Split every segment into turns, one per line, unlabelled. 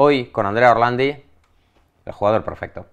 Hoy con Andrea Orlandi, el jugador perfecto.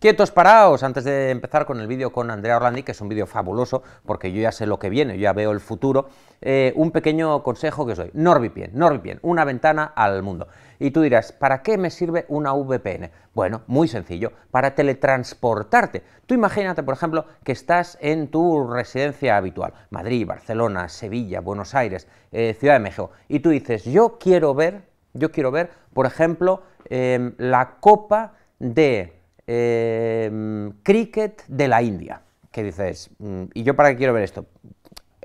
Quietos paraos, antes de empezar con el vídeo con Andrea Orlandi, que es un vídeo fabuloso, porque yo ya sé lo que viene, yo ya veo el futuro, eh, un pequeño consejo que os doy, NordVPN, NordVPN, una ventana al mundo. Y tú dirás, ¿para qué me sirve una VPN? Bueno, muy sencillo, para teletransportarte. Tú imagínate, por ejemplo, que estás en tu residencia habitual, Madrid, Barcelona, Sevilla, Buenos Aires, eh, Ciudad de México, y tú dices, yo quiero ver, yo quiero ver, por ejemplo, em, la copa de Em, cricket de la India. Que dices, mm, ¿y yo para qué quiero ver esto?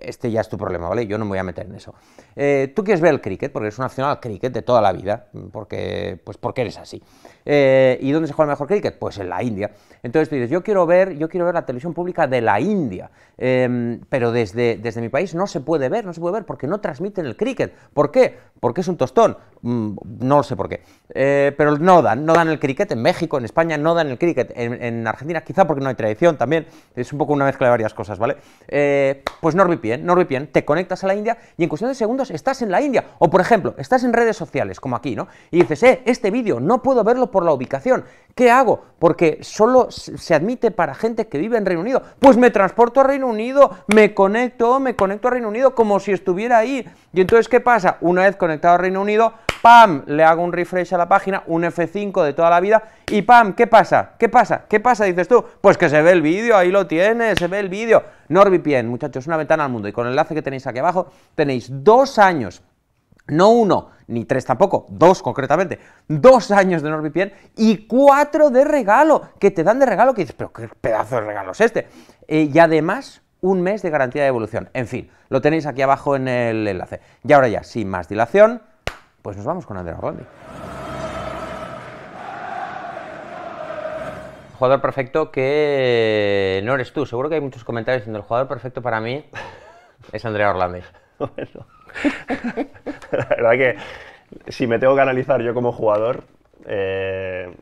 este ya es tu problema, ¿vale? Yo no me voy a meter en eso. Eh, tú quieres ver el cricket, porque eres un nacional, al cricket de toda la vida, porque, pues porque eres así. Eh, ¿Y dónde se juega el mejor cricket? Pues en la India. Entonces tú dices, yo quiero ver, yo quiero ver la televisión pública de la India, em, pero desde, desde mi país no se puede ver, no se puede ver, porque no transmiten el cricket. ¿Por qué? Porque es un tostón. Mm, no lo sé por qué. Eh, pero no dan, no dan el cricket en México, en España no dan el cricket, en, Argentina quizá porque no hay tradición también, es un poco una mezcla de varias cosas, ¿vale? pues NordVPN NordVPN, bien te conectas a la India y en cuestión de segundos estás en la India. O por ejemplo, estás en redes sociales, como aquí, ¿no? Y dices, eh, este vídeo no puedo verlo por la ubicación. ¿Qué hago? Porque solo se admite para gente que vive en Reino Unido. Pues me transporto a Reino Unido, me conecto, me conecto a Reino Unido como si estuviera ahí. Y entonces, ¿qué pasa? Una vez conectado a Reino Unido, ¡pam! Le hago un refresh a la página, un F5 de toda la vida y pam, ¿qué pasa? ¿Qué pasa? ¿Qué pasa? Dices tú, pues que se ve el vídeo, ahí lo tienes, se ve el vídeo. NordVPN, muchachos, es una ventana al mundo y con el enlace que tenéis aquí abajo tenéis dos años, no uno, ni tres tampoco, dos concretamente, dos años de NordVPN y cuatro de regalo, que te dan de regalo, que dices, pero qué pedazo de regalo es este. Eh, y además, un mes de garantía de evolución. En fin, lo tenéis aquí abajo en el enlace. Y ahora ya, sin más dilación, pues nos vamos con Andrea Rondi. Jugador perfecto que no eres tú. Seguro que hay muchos comentarios diciendo el jugador perfecto para mí es Andrea Orlandi. la
verdad que si me tengo que analizar yo como jugador, eh,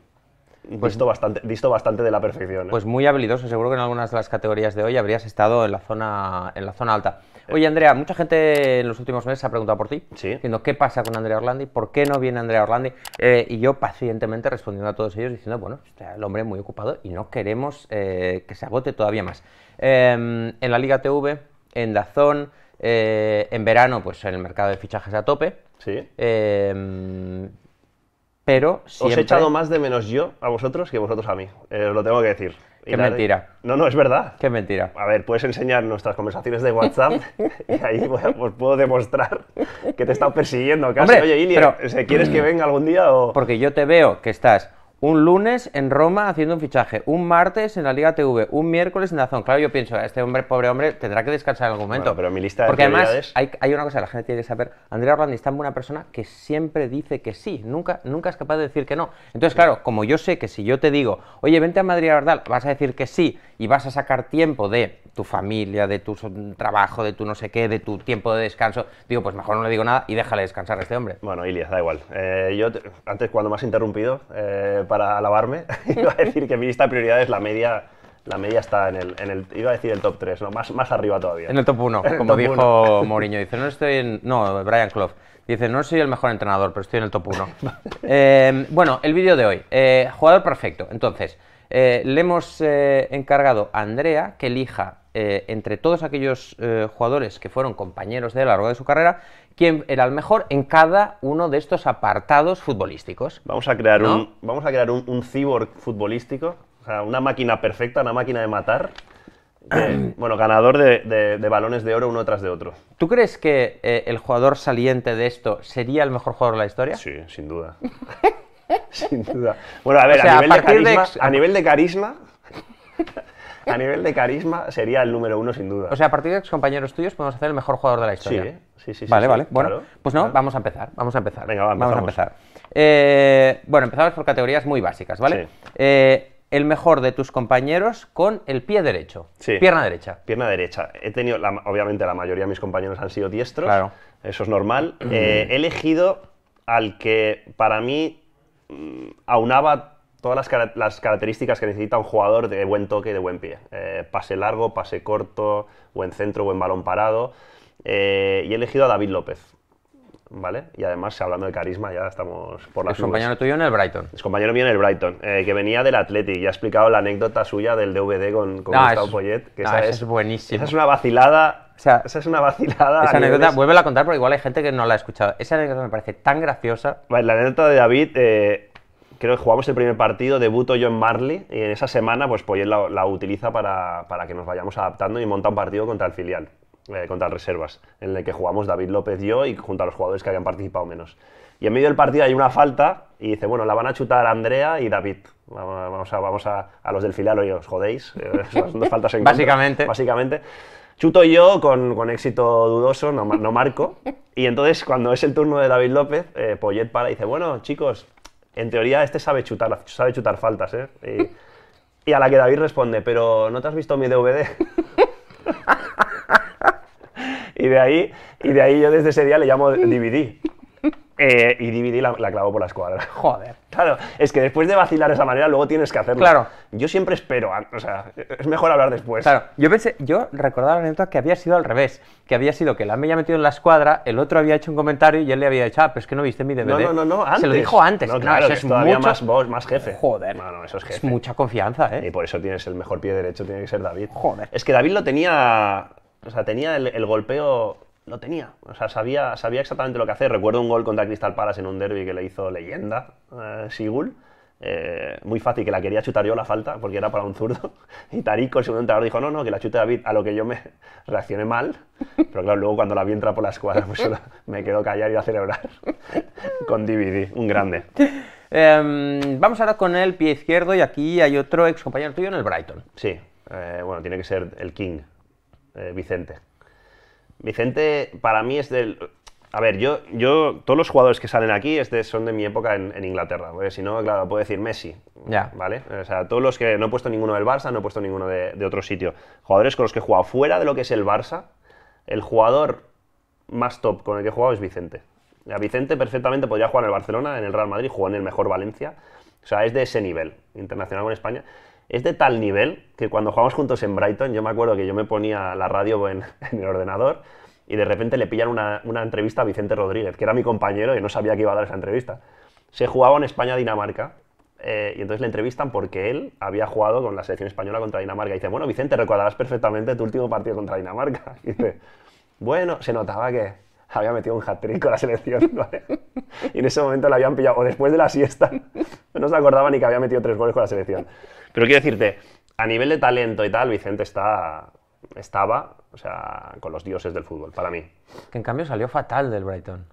pues visto bastante, visto bastante de la perfección. ¿eh? Pues
muy habilidoso. Seguro que en algunas de las categorías de hoy habrías estado en la zona, en la zona alta. Oye, Andrea, mucha gente en los últimos meses se ha preguntado por ti, diciendo qué pasa con Andrea Orlandi, por qué no viene Andrea Orlandi, eh, y yo pacientemente respondiendo a todos ellos diciendo, bueno, está el hombre es muy ocupado y no queremos eh, que se agote todavía más. Em, en la Liga TV, en Dazón, eh, en verano, pues en el mercado de fichajes a tope. Sí em, pero siempre... Os he echado más
de menos yo a vosotros que vosotros a mí, lo tengo que decir. Qué mentira. No, no, es verdad. Qué mentira. A ver, puedes enseñar nuestras conversaciones de WhatsApp y ahí pues puedo demostrar que te están persiguiendo casi. Oye, ¿quieres que mm. venga algún
día o...? Porque yo te veo que estás un lunes en Roma haciendo un fichaje, un martes en la Liga TV, un miércoles en Dazón. Claro, yo pienso, ah, este hombre, pobre hombre, tendrá que descansar en algún momento. pero mi lista de Porque además, hay, una cosa la gente tiene que saber. Andrea Orlandi es una persona que siempre dice que sí, nunca, nunca es capaz de decir que no. Entonces, claro, como yo sé que si yo te digo, oye, vente a Madrid a vas a decir que sí y vas a sacar tiempo de tu familia, de tu trabajo, de tu no sé qué, de tu tiempo de descanso, digo, pues mejor no le digo nada y déjale descansar a este hombre. Bueno, Ilias, da igual. Eh, yo,
antes, cuando me has interrumpido, eh, para alabarme, iba a decir que mi lista de prioridades, la media, la media está en el, iba a decir el top 3, ¿no? más, más arriba todavía. En el top 1, como dijo moriño
dice, no estoy en, no, Brian Clough, dice, no soy el mejor entrenador, pero estoy en el top 1. Em, bueno, el vídeo de hoy, eh, jugador perfecto, entonces, eh, le hemos eh, encargado a Andrea que elija entre todos aquellos jugadores que fueron compañeros de a lo largo de su carrera, quién era el mejor en cada uno de estos apartados futbolísticos. Vamos a crear, un,
vamos a crear un, cyborg futbolístico,
o sea, una máquina perfecta,
una máquina de matar. bueno, ganador de, balones de oro uno tras de otro.
¿Tú crees que eh, el jugador saliente de esto sería el mejor jugador de la historia? Sí, sin duda.
sin duda. Bueno, a ver, nivel de a nivel de carisma,
a nivel de carisma
sería el número uno sin duda. O sea,
a partir de ex compañeros tuyos podemos hacer el mejor jugador de la historia. Sí, sí, sí. Vale, vale. bueno, pues no, vamos a empezar. Vamos a empezar. Venga, vamos a empezar. Eh, bueno, empezamos por categorías muy básicas, ¿vale? Eh, el mejor de tus compañeros con el pie derecho. Sí. Pierna derecha. Pierna derecha. He tenido, obviamente, la mayoría de mis compañeros
han sido diestros. Claro. Eso es normal. Eh, he elegido al que para mí mm, aunaba todas las, características que necesita un jugador de buen toque y de buen pie. Eh, pase largo, pase corto, buen centro, buen balón parado. Eh, y he elegido a David López. ¿Vale? Y además, hablando de carisma, ya estamos por las Es compañero
tuyo en el Brighton.
Es compañero mío en el Brighton, eh, que venía del Athletic y ha explicado la anécdota suya del
DVD con, con ah, Gustavo Poyet. Que ah, esa, es, buenísima. Esa es una vacilada.
esa es una vacilada. Esa anécdota, vuelve
a contar porque igual hay gente que no la ha escuchado. Esa anécdota me parece tan graciosa. Vale, la anécdota de
David, creo que jugamos el primer partido, debuto yo en Marley, y en esa semana, pues Poyet la, utiliza para, para, que nos vayamos adaptando y monta un partido contra el filial, eh, contra el Reservas, en el que jugamos David López, yo y junto a los jugadores que habían participado menos. Y en medio del partido hay una falta y dice, bueno, la van a chutar Andrea y David. Vamos a, vamos a, a los del filial, oye, os jodéis. Eh, son dos faltas en contra, Básicamente. Básicamente. Chuto yo con, con éxito dudoso, no, marco. Y entonces, cuando es el turno de David López, eh, Poyet para y dice, bueno, chicos, en teoría este sabe chutar, sabe chutar faltas, ¿eh? Y, a la que David responde, pero ¿no te has visto mi DVD? y de ahí, y de ahí yo desde ese día le llamo DVD. Eh, y dividí la, la clavó por la escuadra. Joder. Claro, es que después de vacilar de esa manera, luego tienes que hacerlo. Claro. Yo siempre espero, o sea, es mejor hablar después. Claro,
yo pensé, yo recordaba la anécdota que había sido al revés, que había sido que la me había metido en la escuadra, el otro había hecho un comentario y él le había dicho, ah, pero es que no viste mi DVD. No, no, no, no Se lo dijo antes. claro, es todavía más
voz, más jefe. Joder. No, no, eso es jefe. Es mucha confianza, ¿eh? Y por eso tienes el mejor pie derecho, tiene que ser David. Joder. Es que David lo tenía, o sea, tenía el, el golpeo lo tenía. O sea, sabía, sabía exactamente lo que hacer. Recuerdo un gol contra Crystal Palace en un derby que le hizo leyenda eh, Sigul. Eh, muy fácil, que la quería chutar yo la falta, porque era para un zurdo. Y Tarico, el segundo entrenador, dijo, no, no, que la chute David, a lo que yo me reaccioné mal. Pero claro, luego cuando la vi entrar por la escuadra, pues me quedo callar y a celebrar con DVD, un grande.
Em, vamos ahora con el pie izquierdo y aquí hay otro ex compañero tuyo en el Brighton. Sí, eh, bueno, tiene que
ser el King, Vicente. Vicente, para mí es del... A ver, yo, yo todos los jugadores que salen aquí este, son de mi época en, Inglaterra, porque si no, claro, puedo decir Messi, ya, ¿vale? O sea, todos los que no he puesto ninguno del Barça, no he puesto ninguno de, otro sitio. Jugadores con los que he jugado fuera de lo que es el Barça, el jugador más top con el que he jugado es Vicente. A Vicente perfectamente podría jugar en el Barcelona, en el Real Madrid, jugó en el mejor Valencia. O sea, es de ese nivel, internacional con España es de tal nivel que cuando jugamos juntos en Brighton, yo me acuerdo que yo me ponía la radio en, el ordenador y de repente le pillan una, entrevista a Vicente Rodríguez, que era mi compañero y no sabía que iba a dar esa entrevista. Se jugaba en España-Dinamarca eh, y entonces le entrevistan porque él había jugado con la selección española contra Dinamarca. Y dice, bueno, Vicente, recordarás perfectamente tu último partido contra Dinamarca. Y dice, bueno, se notaba que había metido un hat-trick con la selección, ¿vale? Y en ese momento la habían pillado, o después de la siesta, no se acordaba ni que había metido tres goles con la selección. Pero quiero decirte, a nivel de talento y tal, Vicente está, estaba, o sea, con los dioses del fútbol, para mí.
Que en cambio salió fatal del Brighton.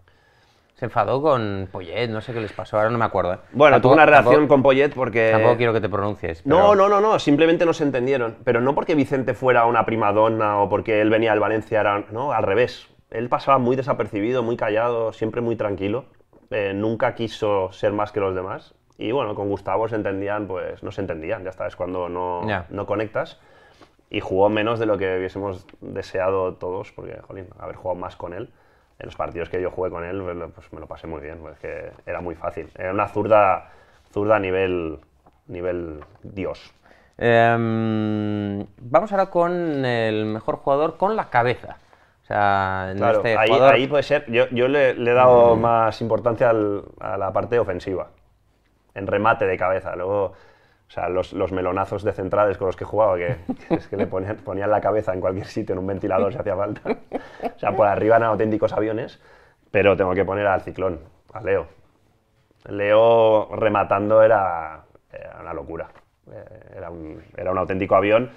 Se enfadó con Poyet, no sé qué les pasó, ahora no me acuerdo. ¿eh? Bueno, tuvo una relación con Poyet porque... Tampoco quiero que te pronuncies. No,
no, no, no, simplemente no se entendieron. Pero no porque Vicente fuera una primadonna o porque él venía del Valencia, No, al revés él pasaba muy desapercibido, muy callado, siempre muy tranquilo. Eh, nunca quiso ser más que los demás. Y bueno, con Gustavo se entendían, pues no se entendían, ya está, cuando no, conectas. Y jugó menos de lo que hubiésemos deseado todos, porque, jolín, haber jugado más con él. En los partidos que yo jugué con él, pues, pues me lo pasé muy bien, pues era muy fácil. Era una
zurda, zurda a nivel, nivel dios. Em, vamos ahora con el mejor jugador con la cabeza en claro, este ahí,
puede ser. Yo, yo le, he dado mm. más importancia a la parte ofensiva, en remate de cabeza. Luego, o sea, los, melonazos de centrales con los que jugaba, que, que es que le ponían, la cabeza en cualquier sitio, en un ventilador si hacía falta. O sea, por arriba eran auténticos aviones, pero tengo que poner al ciclón, a Leo. Leo rematando era, una locura. Eh, era un, era un auténtico avión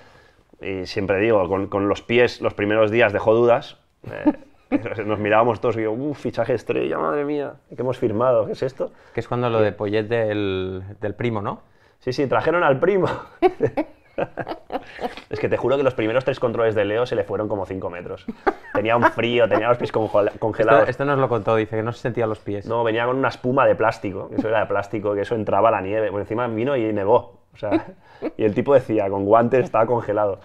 y siempre digo, con, con, los pies los primeros días dejó dudas, eh, nos mirábamos todos y yo, fichaje estrella, madre mía, ¿qué hemos firmado, ¿qué es esto? Que es cuando lo de Poyet del, del primo, ¿no? Sí, sí, trajeron al primo. es que te juro que los primeros tres controles de Leo se le fueron como 5 metros. Tenía un frío, tenía los pies congelados. Esto, no nos lo contó, dice que no se sentía los pies. No, venía con una espuma de plástico, que eso era de plástico, que eso entraba la nieve. Por encima vino y nevó. y el tipo decía, con guantes estaba congelado.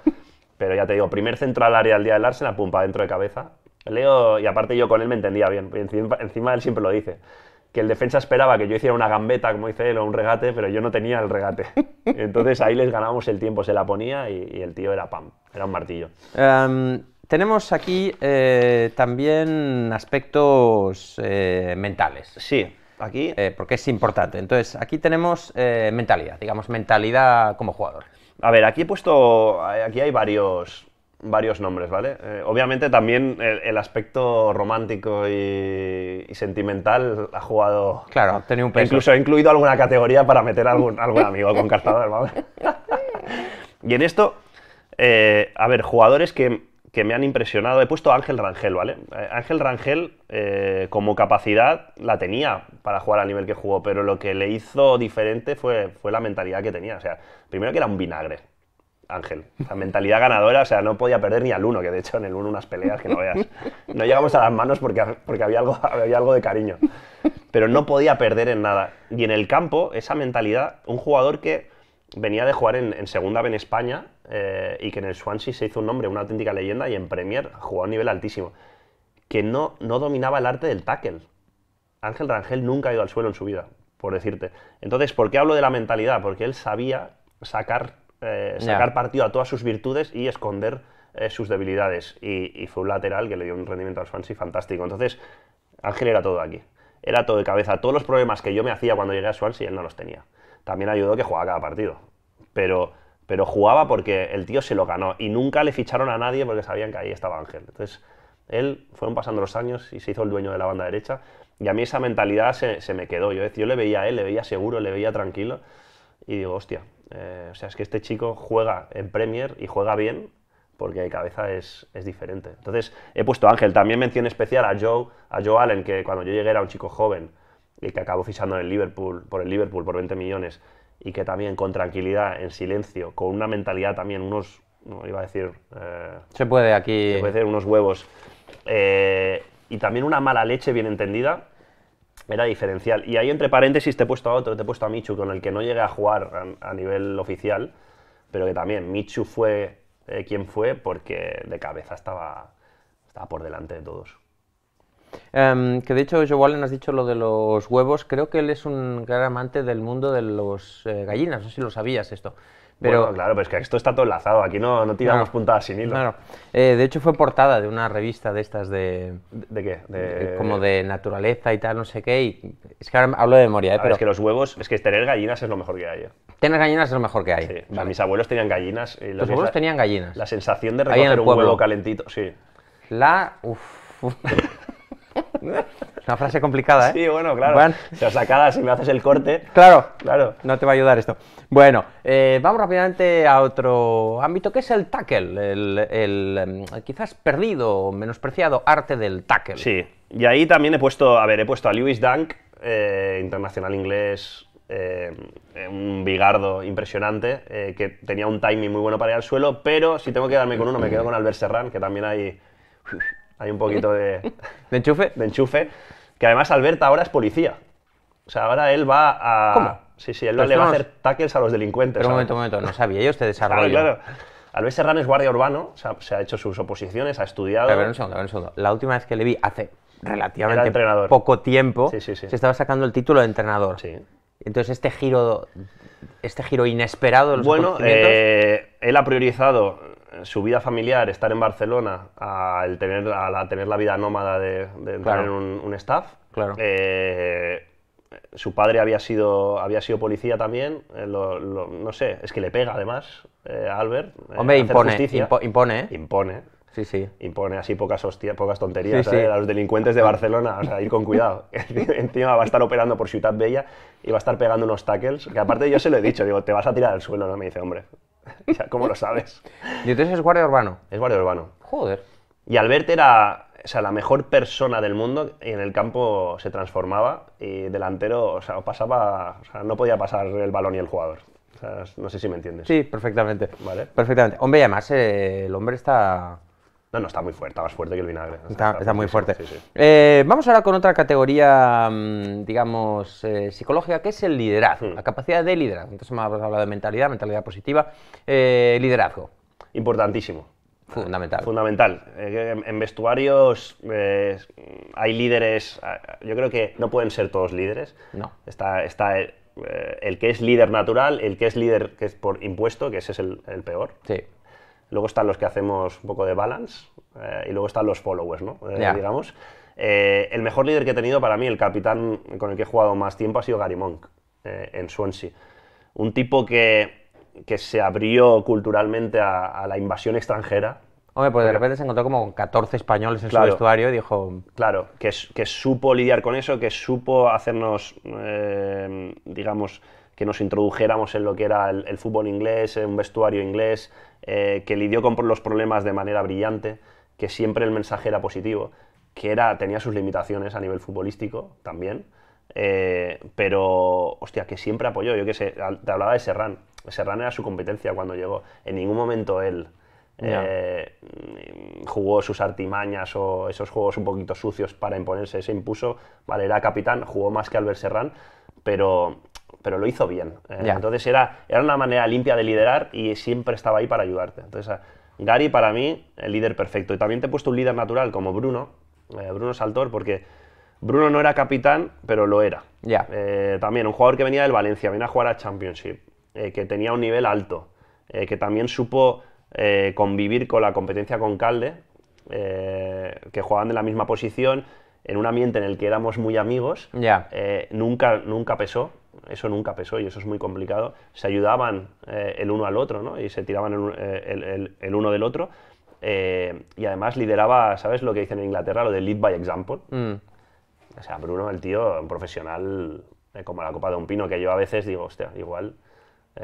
Pero ya te digo, primer centro al área al día del Arsenal, la para dentro de cabeza. Leo, y aparte yo con él me entendía bien, encima, encima él siempre lo dice que el defensa esperaba que yo hiciera una gambeta, como dice él, o un regate, pero yo no tenía el regate. Entonces ahí les ganábamos el tiempo, se la ponía y, el tío era pam, era un martillo.
Em, tenemos aquí eh, también aspectos eh, mentales. Sí, aquí. Eh, porque es importante. Entonces aquí tenemos mentalidad, digamos, mentalidad como jugador. A ver, aquí he
puesto, aquí hay varios, varios nombres, ¿vale? Eh, obviamente también el, aspecto romántico y, sentimental ha jugado...
Claro, ha tenido un peso. Incluso
he incluido alguna categoría para meter algún, algún amigo con cartador. ¿vale? y en esto, eh, a ver, jugadores que que me han impresionado. He puesto Ángel Rangel, ¿vale? Eh, Ángel Rangel, eh, como capacidad, la tenía para jugar al nivel que jugó, pero lo que le hizo diferente fue, fue la mentalidad que tenía. O sea, primero que era un vinagre, Ángel. La mentalidad ganadora, o sea, no podía perder ni al uno, que de hecho en el uno unas peleas que no veas. No llegamos a las manos porque, porque había, algo, había algo de cariño. Pero no podía perder en nada. Y en el campo, esa mentalidad, un jugador que venía de jugar en, en segunda B en España eh, y que en el Swansea se hizo un nombre, una auténtica leyenda y en Premier jugó a un nivel altísimo, que no, no dominaba el arte del tackle. Ángel Rangel nunca ha ido al suelo en su vida, por decirte. Entonces, ¿por qué hablo de la mentalidad? Porque él sabía sacar, eh, sacar partido a todas sus virtudes y esconder eh, sus debilidades. Y, fue un lateral que le dio un rendimiento al Swansea fantástico. Entonces, Ángel era todo aquí. Era todo de cabeza. Todos los problemas que yo me hacía cuando llegué a Swansea, él no los tenía. También ayudó que jugaba cada partido. Pero pero jugaba porque el tío se lo ganó y nunca le ficharon a nadie porque sabían que ahí estaba Ángel. Entonces, él fueron pasando los años y se hizo el dueño de la banda derecha y a mí esa mentalidad se, me quedó. Yo, yo le veía a él, le veía seguro, le veía tranquilo y digo, hostia, eh, o sea, es que este chico juega en Premier y juega bien porque de cabeza es, diferente. Entonces, he puesto Ángel. También mención especial a Joe, a Joe Allen, que cuando yo llegué era un chico joven y que acabó fichando en el Liverpool, por el Liverpool por 20 millones y que también con tranquilidad, en silencio, con una mentalidad también, unos, no iba a decir... Eh, se puede aquí... Se puede unos huevos. Eh, y también una mala leche bien entendida, era diferencial. Y ahí entre paréntesis te he puesto a otro, te he puesto a Michu, con el que no llegué a jugar a, nivel oficial, pero que también Michu fue eh, quien fue porque de cabeza estaba, estaba por delante de todos.
Em, que de hecho, Joe Wallen has dicho lo de los huevos. Creo que él es un gran amante del mundo de los eh, gallinas. No sé si lo sabías esto. Pero, claro, pero es que esto está todo enlazado. Aquí no, no tiramos puntadas sin hilo. Eh, de hecho, fue portada de una revista de estas de. ¿De qué? como de naturaleza y tal, no sé qué. Y es que ahora hablo de memoria, eh, Pero es que los huevos, es que tener gallinas es lo mejor que hay. Tener gallinas es lo mejor que hay. mis abuelos tenían gallinas. Y
los abuelos tenían gallinas. La sensación de recoger un huevo calentito, sí. La.
Una frase complicada, ¿eh? Sí, bueno,
claro. se ha sacada, si me haces el
corte. Claro, claro. No te va a ayudar esto. Bueno, eh, vamos rápidamente a otro ámbito que es el tackle, el, mm, quizás perdido, o menospreciado arte del
tackle. Sí, y ahí también he puesto, a ver, he puesto a Lewis Dunk, eh, internacional inglés, eh, un bigardo impresionante, que tenía un timing muy bueno para ir al suelo, pero si tengo que darme con uno, me quedo con Albert Serrán, que también hay hay un poquito de, enchufe. de enchufe. Que además Alberta ahora es policía. O sea, ahora él va a... Sí, sí, él le va a hacer tackles a los delincuentes. Pero un momento, un momento, no sabía yo este desarrollo. Claro, claro. Albert Serrano es guardia urbano, o sea, se ha hecho sus oposiciones, ha estudiado. La última vez que le
vi, hace relativamente poco tiempo, se estaba sacando el título de entrenador. Sí. Entonces, este giro, este giro inesperado. los bueno, eh, él ha
priorizado su vida familiar, estar en Barcelona, a, tener, la, tener la vida nómada de, entrar en un, staff. Claro. Eh, su padre había sido, había sido policía también, eh, no sé, es que le pega además eh, Albert. Hombre, impone, impone. Impone. Sí, sí. Impone así pocas, tonterías a los delincuentes de Barcelona, o sea, ir con cuidado. Encima va a estar operando por Ciudad Bella y va a estar pegando unos tackles, que aparte yo se lo he dicho, digo, te vas a tirar al suelo, ¿no? Me dice, hombre, ¿cómo lo sabes? Y entonces es guardia urbano. Es guardia urbano. Joder. Y Albert era o la mejor persona del mundo en el campo se transformaba y delantero, o sea, pasaba, o sea, no podía pasar el balón y el jugador. no sé si me entiendes.
Sí, perfectamente. Perfectamente. Hombre, además eh, el hombre está no, no, está muy fuerte, más fuerte que el vinagre. Está, muy fuerte. Eh, vamos ahora con otra categoría, mm, digamos, eh, psicológica, que es el liderazgo, hmm. la capacidad de liderazgo. Entonces hemos hablado de mentalidad, mentalidad positiva, eh, liderazgo. Importantísimo. Fundamental. Fundamental. en, vestuarios
hay líderes, yo creo que no pueden ser todos líderes. No. Está, está el, que es líder natural, el que es líder que es por impuesto, que ese es el peor. Sí Luego están los que hacemos un poco de balance eh, y luego están los followers, ¿no? Eh, digamos. Eh, el mejor líder que he tenido para mí, el capitán con el que he jugado más tiempo, ha sido Gary Monk en Swansea. Un tipo que, que se abrió culturalmente a, la invasión extranjera.
Hombre, pues de repente se encontró como 14 españoles en su vestuario
y dijo... Claro, que, que, supo lidiar con eso, que supo hacernos, digamos, que nos introdujéramos en lo que era el, fútbol inglés, un vestuario inglés, eh, que lidió con los problemas de manera brillante, que siempre el mensaje era positivo, que era, tenía sus limitaciones a nivel futbolístico también, eh, pero, hostia, que siempre apoyó. Yo que sé, te hablaba de Serrán. Serrán era su competencia cuando llegó. En ningún momento él eh, jugó sus artimañas o esos juegos un poquito sucios para imponerse. Se impuso, vale, era capitán, jugó más que Albert Serrán, pero pero lo hizo bien. Eh, entonces era, era una manera limpia de liderar y siempre estaba ahí para ayudarte. Entonces, Gary para mí, el líder perfecto. Y también te he puesto un líder natural como Bruno, eh, Bruno Saltor, porque Bruno no era capitán, pero lo era. Eh, también un jugador que venía del Valencia, venía a jugar a Championship, que tenía un nivel alto, que también supo convivir con la competencia con Calde, que jugaban de la misma posición, en un ambiente en el que éramos muy amigos. nunca, nunca pesó eso nunca pesó y eso es muy complicado, se ayudaban eh, el uno al otro, Y se tiraban el, eh, uno del otro. Eh, y además lideraba, ¿sabes lo que dicen en Inglaterra? Lo de lead by example. Mm. O sea, Bruno, el tío, un profesional como la copa de un pino, que yo a veces digo, hostia, igual,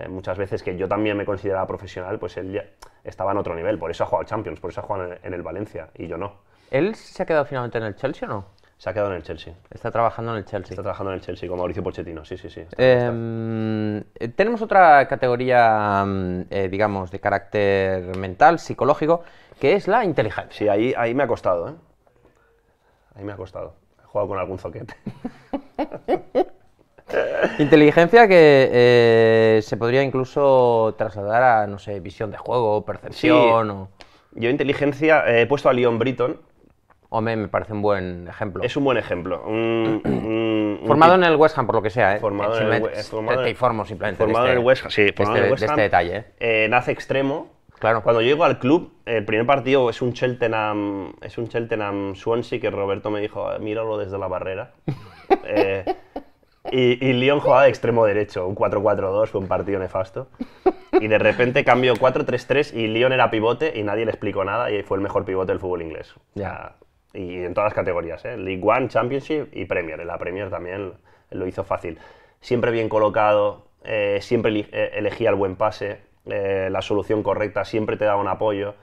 muchas veces que yo también me consideraba profesional, pues él ya estaba en otro nivel. Por eso ha jugado Champions, por eso ha jugado en, el Valencia, y yo no. ¿Él se ha quedado finalmente en el Chelsea o no? Se ha quedado en el Chelsea. Está trabajando en el Chelsea. Está trabajando en el Chelsea con Mauricio Pochettino, sí, sí, sí.
Em, eh, tenemos otra categoría, mm, eh, digamos, de carácter mental, psicológico, que es la inteligencia. Sí, ahí, ahí me ha costado, ¿eh?
Ahí me ha costado. He jugado con algún zoquete.
Inteligencia que eh, se podría incluso trasladar a, no sé, visión de juego, percepción Yo inteligencia, he puesto a Leon Britton, Ome me parece
un buen ejemplo. Es un buen ejemplo. formado en el West Ham, por lo que sea, ¿eh? Formado, en, el, West Ham. simplemente. Formado este- en el West Ham, sí, formado este, en este, este detalle. ¿eh? Eh, nace extremo. Claro. Cuando yo llego al club, el primer partido es un Cheltenham, es un Cheltenham Swansea que Roberto me dijo, míralo desde la barrera. Eh, y, y Lyon jugaba de extremo derecho, un 4-4-2, fue un partido nefasto. Y de repente cambio 4-3-3 y Lyon era pivote y nadie le explicó nada y fue el mejor pivote del fútbol inglés. Ya y en todas las categorías, ¿eh? League One, Championship y Premier. En la Premier también lo hizo fácil. Siempre bien colocado, eh, siempre eh, elegía el buen pase, eh, la solución correcta, siempre te daba un apoyo,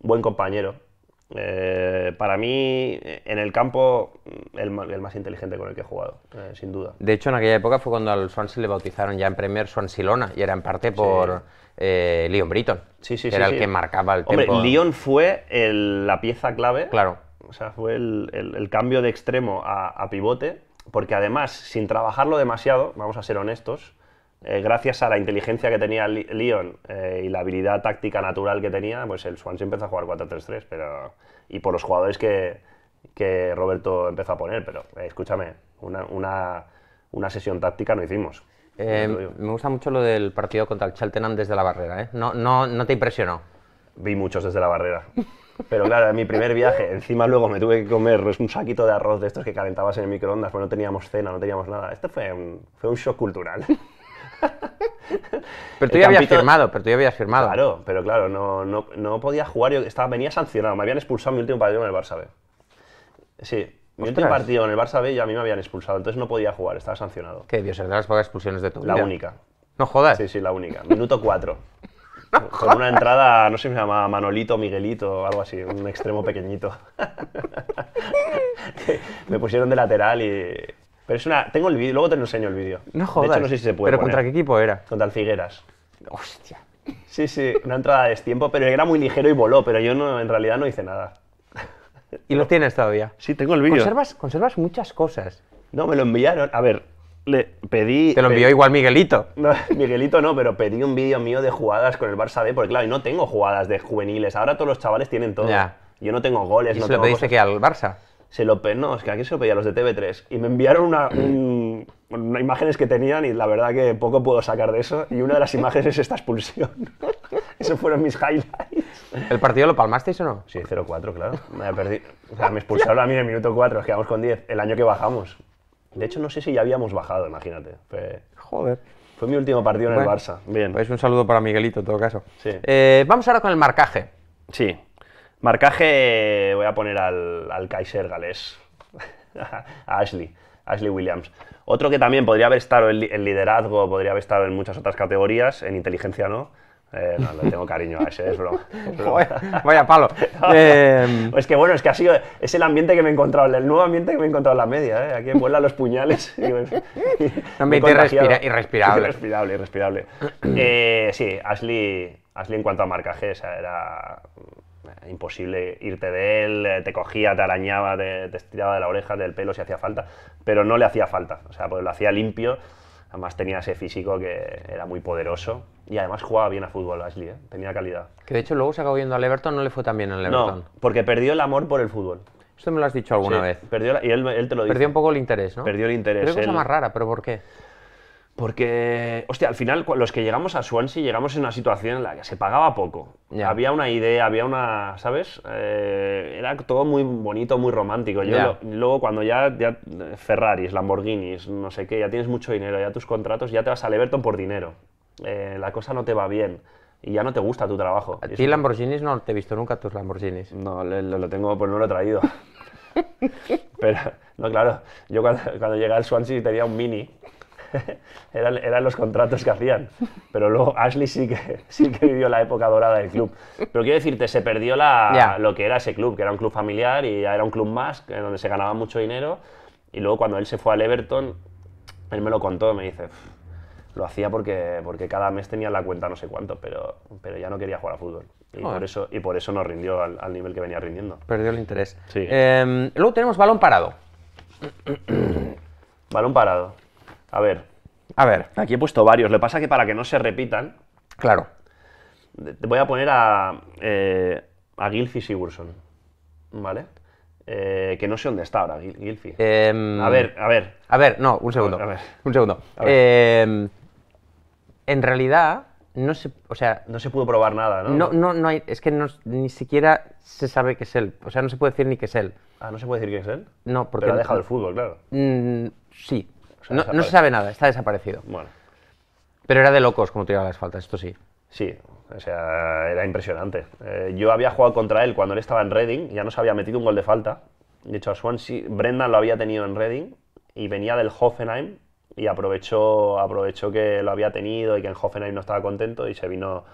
buen compañero. para mí, en el campo, el, más inteligente con el que he jugado, sin duda.
De hecho, en aquella época fue cuando al Swansea le bautizaron ya en Premier Swansea Lona, y era en parte por Leon Britton, sí, sí, que era el que marcaba el Hombre, Leon fue la pieza clave claro.
O sea, fue el, el, cambio de extremo a, pivote, porque además, sin trabajarlo demasiado, vamos a ser honestos, eh, gracias a la inteligencia que tenía Lyon eh, y la habilidad táctica natural que tenía, pues el Swansea empezó a jugar 4-3-3, pero... Y por los jugadores que, que Roberto empezó a poner, pero eh, escúchame, una, una, una sesión táctica no hicimos.
me gusta mucho lo del partido contra el Cheltenham desde la barrera, ¿eh? No, no, no te impresionó. Vi muchos desde la barrera.
Pero claro, en mi primer viaje, encima luego me tuve que comer pues, un saquito de arroz de estos que calentabas en el microondas, pues no teníamos cena, no teníamos nada. Este fue un, fue un shock cultural.
Pero tú ya habías firmado, pero tú ya habías firmado. Claro,
pero claro, no, no, podía jugar, yo estaba, venía sancionado, me habían expulsado mi último partido en el Barça B. Sí, mi último partido en el Barça B ya a mí me habían expulsado, entonces no podía jugar, estaba sancionado. Que dios ser de las pocas expulsiones de tu vida. La única. No jodas. Sí, sí, la única. Minuto 4. con una entrada, no sé si se llama Manolito, Miguelito, algo así, un extremo pequeñito. me pusieron de lateral y. Pero es una. Tengo el vídeo, luego te lo enseño el vídeo. No jodas. De hecho, no sé si se puede. ¿Pero contra qué equipo era? Contra el Figueras. Hostia. Sí, sí, una entrada de tiempo, pero era muy ligero y voló, pero yo no, en realidad no hice nada. ¿Y lo tienes todavía? Sí, tengo el vídeo. Conservas,
conservas muchas cosas.
No, me lo enviaron. A ver, te lo envió igual Miguelito. Miguelito no, pero pedí un vídeo mío de jugadas con el Barça B, porque claro, y no tengo jugadas de juveniles. Ahora todos los chavales tienen todo. Yo no tengo goles. ¿Y no se lo pediste que al Barça? Se lo no, es que aquí se lo pedí a los de TV3. Y me enviaron una, una imágenes que tenían y la verdad que poco puedo sacar de eso. Y una de las imágenes es esta expulsión. Esos fueron mis highlights. ¿El partido lo palmasteis o no? Sí, 0-4, claro. Me, O sea, me expulsaron a mí en el minuto 4, quedamos con 10. El año que bajamos. De hecho, no sé si ya habíamos bajado, imagínate. Fue...
Joder. Fue mi último partido en el Barça. Bien. es pues un saludo para Miguelito, en todo caso. Sí. Eh, vamos ahora con
el marcaje. Sí. Marcaje voy a poner al, al Kaiser galés, a Ashley, Ashley Williams. Otro que también podría haber estado en, liderazgo, podría haber estado en muchas otras categorías, en inteligencia no, eh, no, le tengo cariño a ese, es broma. vaya palo. Em, es que bueno, es que ha sido, es el ambiente que me he encontrado, el nuevo ambiente que me he encontrado en la media. Eh. Aquí vuelan los puñales. Y
irrespirable.
Irrespirable, irrespirable. Eh, sí, Ashley, Ashley en cuanto a marcaje, era imposible irte de él, te cogía, te arañaba, te, te estiraba de la oreja, del pelo si hacía falta, pero no le hacía falta, o sea, pues lo hacía limpio Además tenía ese físico que era muy poderoso y además jugaba bien a fútbol Ashley, ¿eh? tenía calidad.
Que de hecho luego se acabó yendo al Everton, no le fue tan bien al Everton. No, porque perdió el amor por el fútbol. Esto me lo has dicho alguna vez. Perdió y él, él, te lo Perdió un poco el interés, ¿no? Perdió el interés. Pero es cosa más rara, pero ¿por qué?
Porque, hostia, al final los que llegamos a Swansea llegamos en una situación en la que se pagaba poco. Había una idea, había una, ¿sabes? Eh, era todo muy bonito, muy romántico. luego cuando ya, eh, Ferraris, Lamborghinis, no sé qué, ya tienes mucho dinero, ya tus contratos, ya te vas a Everton por dinero. Eh, la cosa no te va bien y ya no te gusta tu trabajo. ¿A ti Lamborghinis no te he visto nunca tus Lamborghinis? No, lo, tengo, pues no lo he traído. Pero, no, claro, yo cuando, cuando llegué al Swansea tenía un mini eran, los contratos que hacían. Pero luego Ashley sí que, sí que vivió la época dorada del club. Pero quiero decirte, se perdió la, lo que era ese club, que era un club familiar y era un club más, donde se ganaba mucho dinero. Y luego cuando él se fue al Everton, él me lo contó, me dice, lo hacía porque, porque cada mes tenía la cuenta no sé cuánto, pero, pero ya no quería jugar a fútbol. Y, por, eso, y por eso no rindió al, nivel que venía rindiendo.
Perdió el interés. Em, luego tenemos balón parado.
balón parado.
A ver. A ver.
Aquí he puesto varios. Lo que pasa es que para que no se repitan. Claro. Te voy a poner a. Eh, a Gilfi Sigurdsson. ¿Vale? Eh, que no sé dónde
está ahora, Gil em, a ver, a ver. A ver, no, un segundo. Un segundo. Em, en realidad, no se, o sea, no se pudo probar nada, ¿no? No, no, no hay, es que ni siquiera se sabe que es él, o sea, no se puede decir ni que es él. Ah, no se puede decir que es él. No, porque ha dejado el fútbol, claro. Mm, sí, no, se sabe nada, está desaparecido. Bueno. Pero era de locos como tiraba las faltas, esto sí. Sí, o sea, era impresionante.
Eh, yo había jugado contra él cuando él estaba en Reading, ya no se había metido un gol de falta. De hecho, a Swansea, Brendan lo había tenido en Reading y venía del Hoffenheim y aprovechó, aprovechó que lo había tenido y que en Hoffenheim no estaba contento y se vino,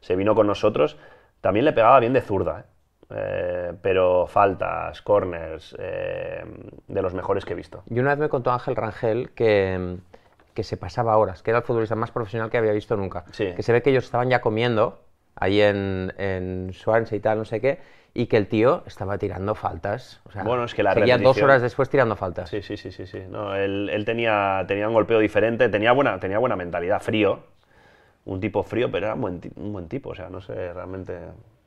se vino con nosotros. También le pegaba bien de zurda, eh. Eh, pero faltas, corners, eh, de los mejores que he visto.
Y una vez me contó Ángel Rangel que, que, se pasaba horas, que era el futbolista más profesional que había visto nunca. Que se ve que ellos estaban ya comiendo ahí en, en y tal, no sé qué, y que el tío estaba tirando faltas. O sea, bueno, es que la dos horas después tirando faltas. Sí,
sí, sí, sí. sí. No, él, tenía, tenía un golpeo diferente, tenía buena, tenía buena mentalidad, frío. Un tipo frío, pero era un buen, un buen tipo, o sea, no sé, realmente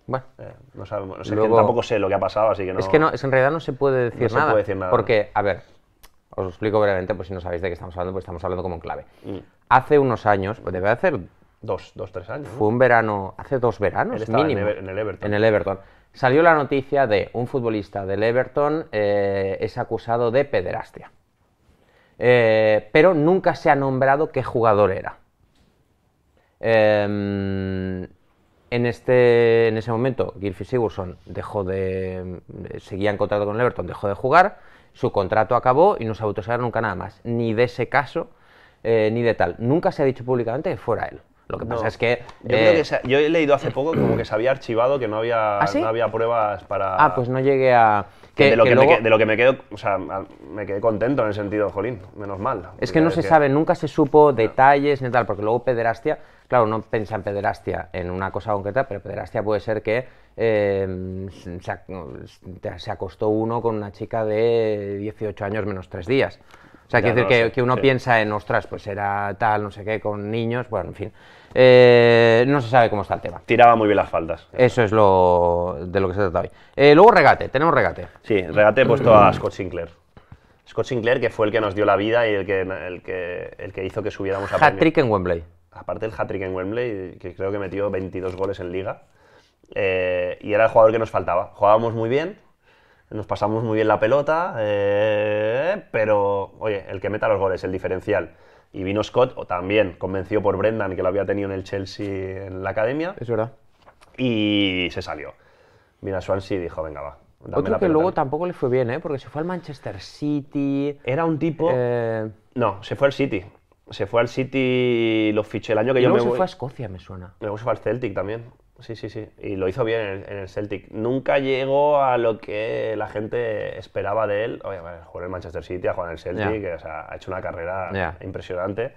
bueno. Eh, no sabemos. tampoco sé lo que ha pasado, así que no. Es que en realidad no se puede decir, nada, Porque, a ver, os explico brevemente, pues si no sabéis de qué estamos hablando, pues estamos hablando como en clave. Mm. Hace unos años, pues debe hacer.
Dos, dos, tres años. Fue un
verano, hace dos veranos, mínimo. En el, Everton. En el Everton. Salió la noticia de un futbolista del Everton eh, es acusado de pederastia. Eh, pero nunca se ha nombrado qué jugador era. Eh, en, este, en ese momento, Gylfi Sigurdsson dejó de, eh, seguía en contrato con el Everton, dejó de jugar, su contrato acabó y no se nunca nada más, ni de ese caso, eh, ni de tal. Nunca se ha dicho públicamente que fuera él. Lo que pasa es que. Eh,
yo, he leído hace poco como que se había archivado que no había, ¿Ah, no había pruebas para. Ah,
pues no llegué a. Que, de, lo que, me, de
lo que me quedo. O sea, me quedé contento en el sentido, jolín, menos mal. Es que no se sabe,
nunca se supo detalles ni tal, porque luego pederastia Claro, no piensa en pederastia, en una cosa concreta, pero pederastia puede ser que eh, se, acostó uno con una chica de 18 años menos tres días. O sea, quiere decir que, uno piensa en, ostras, pues era tal, no sé qué, con niños, bueno, en fin. Eh, no se sabe cómo está el tema. Tiraba muy bien las faldas. Eso es lo de lo que se trata hoy. Eh, luego regate, tenemos regate. Sí, regate he puesto a Scott
Sinclair. Scott Sinclair, que fue el que nos dio la vida y el que, el que, el que hizo que subiéramos a Hat-trick en Wembley aparte del hat-trick en Wembley, que creo que metió 22 goles en liga, eh, y era el jugador que nos faltaba. Jugábamos muy bien, nos pasamos muy bien la pelota, eh, pero, oye, el que meta los goles, el diferencial. Y vino Scott, o también convencido por Brendan, que lo había tenido en el Chelsea en la academia. Es verdad. Y se salió. Mira, Swansea dijo, venga, va. Dame Otro que
luego tampoco le fue bien, ¿eh? Porque se fue al Manchester City. Era un tipo... No, se fue al City. Se fue al
City, lo fiché el año que yo luego me se fue a
Escocia, me suena. Luego
se fue al Celtic también. Sí, sí, sí. Y lo hizo bien en el, Celtic. Nunca llegó a lo que la gente esperaba de él. Oye, jugó en el Manchester City, ha jugado en el Celtic, ha hecho una carrera impresionante.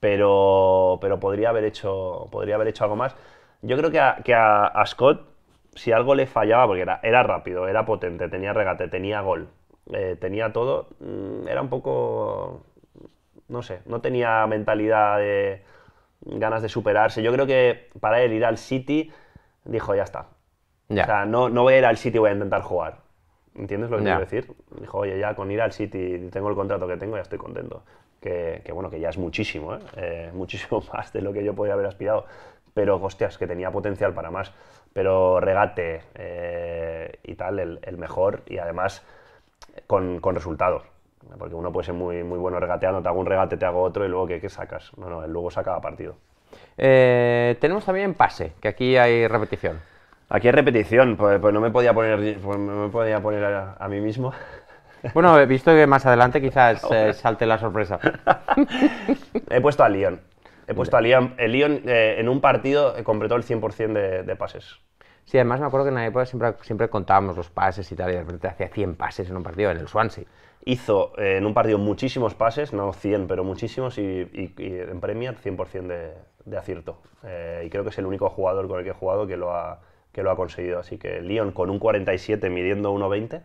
Pero, pero podría, haber hecho, podría haber hecho algo más. Yo creo que a, Scott, si algo le fallaba, porque era, era rápido, era potente, tenía regate, tenía gol, eh, tenía todo, mm, era un poco no sé, no tenía mentalidad de ganas de superarse. Yo creo que para él ir al City, dijo, ya está. Ya. O sea, no, no voy a ir al City, voy a intentar jugar. ¿Entiendes lo que quiero decir? Dijo, oye, ya con ir al City, tengo el contrato que tengo, ya estoy contento. Que, bueno, que ya es muchísimo, ¿eh? Eh, muchísimo más de lo que yo podría haber aspirado. Pero, hostias, que tenía potencial para más. Pero regate eh, y tal, el, mejor y además con, con resultados. Porque uno puede ser muy, muy bueno regateando, te hago un regate, te hago otro y luego ¿qué, sacas? No, no, luego saca partido.
Eh, tenemos también pase, que aquí hay repetición.
Aquí hay repetición, pues, pues no me podía poner, pues me podía poner a, mí mismo.
Bueno, he visto que más adelante quizás salte la sorpresa.
he puesto a Lyon. He puesto a Lyon. Eh, en un partido completó el 100% de pases.
Sí, además me acuerdo que en la época siempre, siempre contábamos los pases y tal, y de repente hacía 100 pases en un partido, en el Swansea. Hizo eh, en un partido muchísimos pases, no 100, pero muchísimos, y, en
Premier 100% de, acierto. Eh, y creo que es el único jugador con el que he jugado que lo ha, que lo ha conseguido. Así que Lyon con un 47 midiendo 1,20,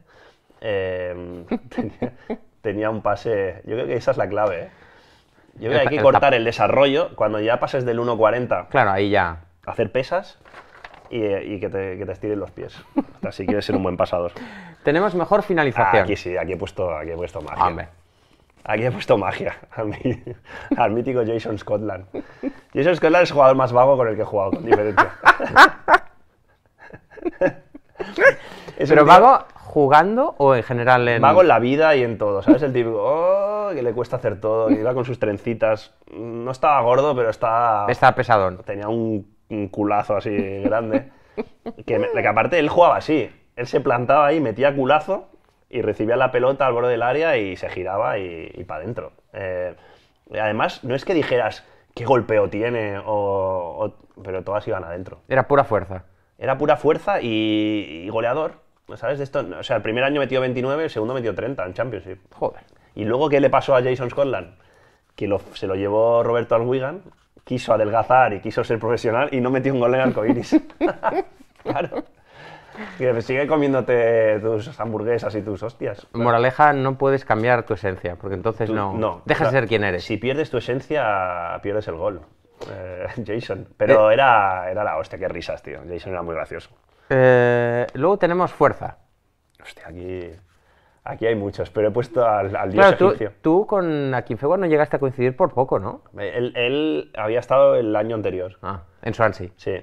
eh, tenía, un pase. Yo creo que esa es la clave. Yo creo que hay que cortar el desarrollo cuando ya pases del 1,40. Claro, ahí ya. Hacer pesas y, que, te, que, estiren los pies. así si quieres ser un buen pasador. Tenemos mejor finalización. Aquí sí, aquí he puesto, aquí he puesto magia. Aquí he puesto magia al, mítico Jason Scotland. Jason Scotland es el jugador más vago con el que he jugado, con diferencia. ¿Pero vago
jugando o en general en...? Vago en la
vida y en todo, ¿sabes? El tipo oh, que le cuesta hacer todo, iba con sus trencitas. No estaba gordo, pero estaba...
Estaba pesadón. Tenía
un un culazo así grande. que, aparte él jugaba así. Él se plantaba ahí, metía culazo y recibía la pelota al borde del área y se giraba y, para adentro. Eh, además, no es que dijeras qué golpeo tiene, o, pero todas iban adentro. Era pura fuerza. Era pura fuerza y, goleador. ¿Sabes de esto? O sea, el primer año metió 29, el segundo metió 30 en Championship. Joder. ¿Y luego qué le pasó a Jason Scotland? Que se lo llevó Roberto al Wigan quiso adelgazar y quiso ser profesional y no metió un gol en iris. claro. Y sigue comiéndote tus hamburguesas y tus hostias.
Moraleja, no puedes cambiar tu esencia, porque entonces no, no. Dejas de ser quien eres. Si pierdes tu esencia,
pierdes el gol. Eh, Jason. Pero eh. era, era la hostia, qué risas, tío. Jason era muy gracioso.
Eh, luego tenemos fuerza.
Hostia, aquí. Aquí hay muchos, pero he puesto al, al dios Tú,
tú con Akinfewa no llegaste a coincidir por poco, ¿no?
Eh, él, había estado el año anterior. Ah, en Swansea. Sí,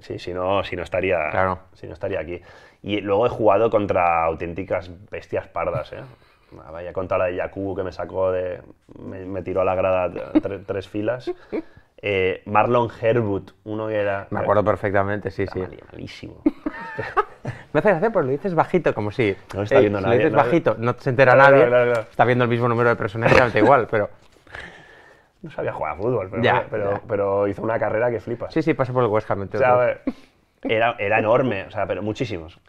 sí, si no, si no estaría, si no estaría aquí. Y luego he jugado contra auténticas bestias pardas, ¿eh? Vaya, contra la de Yaku que me sacó de... Me, tiró a la grada tres filas.
Eh, Marlon Herbut, uno que era... Me acuerdo perfectamente, sí, sí. malísimo. Me hace gracia porque lo dices bajito, como si. No está viendo nadie, Lo dices bajito, no se entera nadie. está viendo el mismo número de personas, exactamente igual, pero.
No sabía jugar a fútbol, pero, pero, pero, hizo una carrera que flipa Sí,
sí, pasó por el West Ham.
era, era enorme, o sea, pero muchísimos.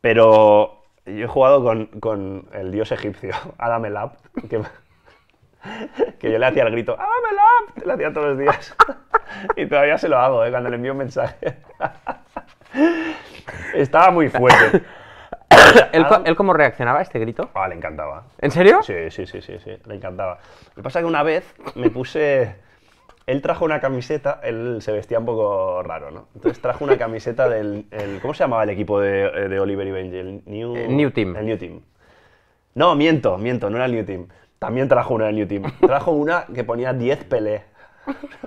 Pero yo he jugado con, con el dios egipcio, Adam el que, que yo le hacía el grito, Adam Elab, le hacía todos los días. Y todavía se lo hago, ¿eh? cuando le envío un mensaje. Estaba muy fuerte.
¿Él, cómo reaccionaba a este grito? Ah, le encantaba.
¿En serio? Sí, sí, sí, sí, sí, le encantaba. Lo que pasa es que una vez me puse... Él trajo una camiseta, él se vestía un poco raro, ¿no? Entonces trajo una camiseta del... ¿Cómo se llamaba el equipo de, Oliver y Benji? El eh, New... Team. El New Team. No, miento, miento, no era el New Team. También trajo una del New Team. Trajo una que ponía 10 pelé.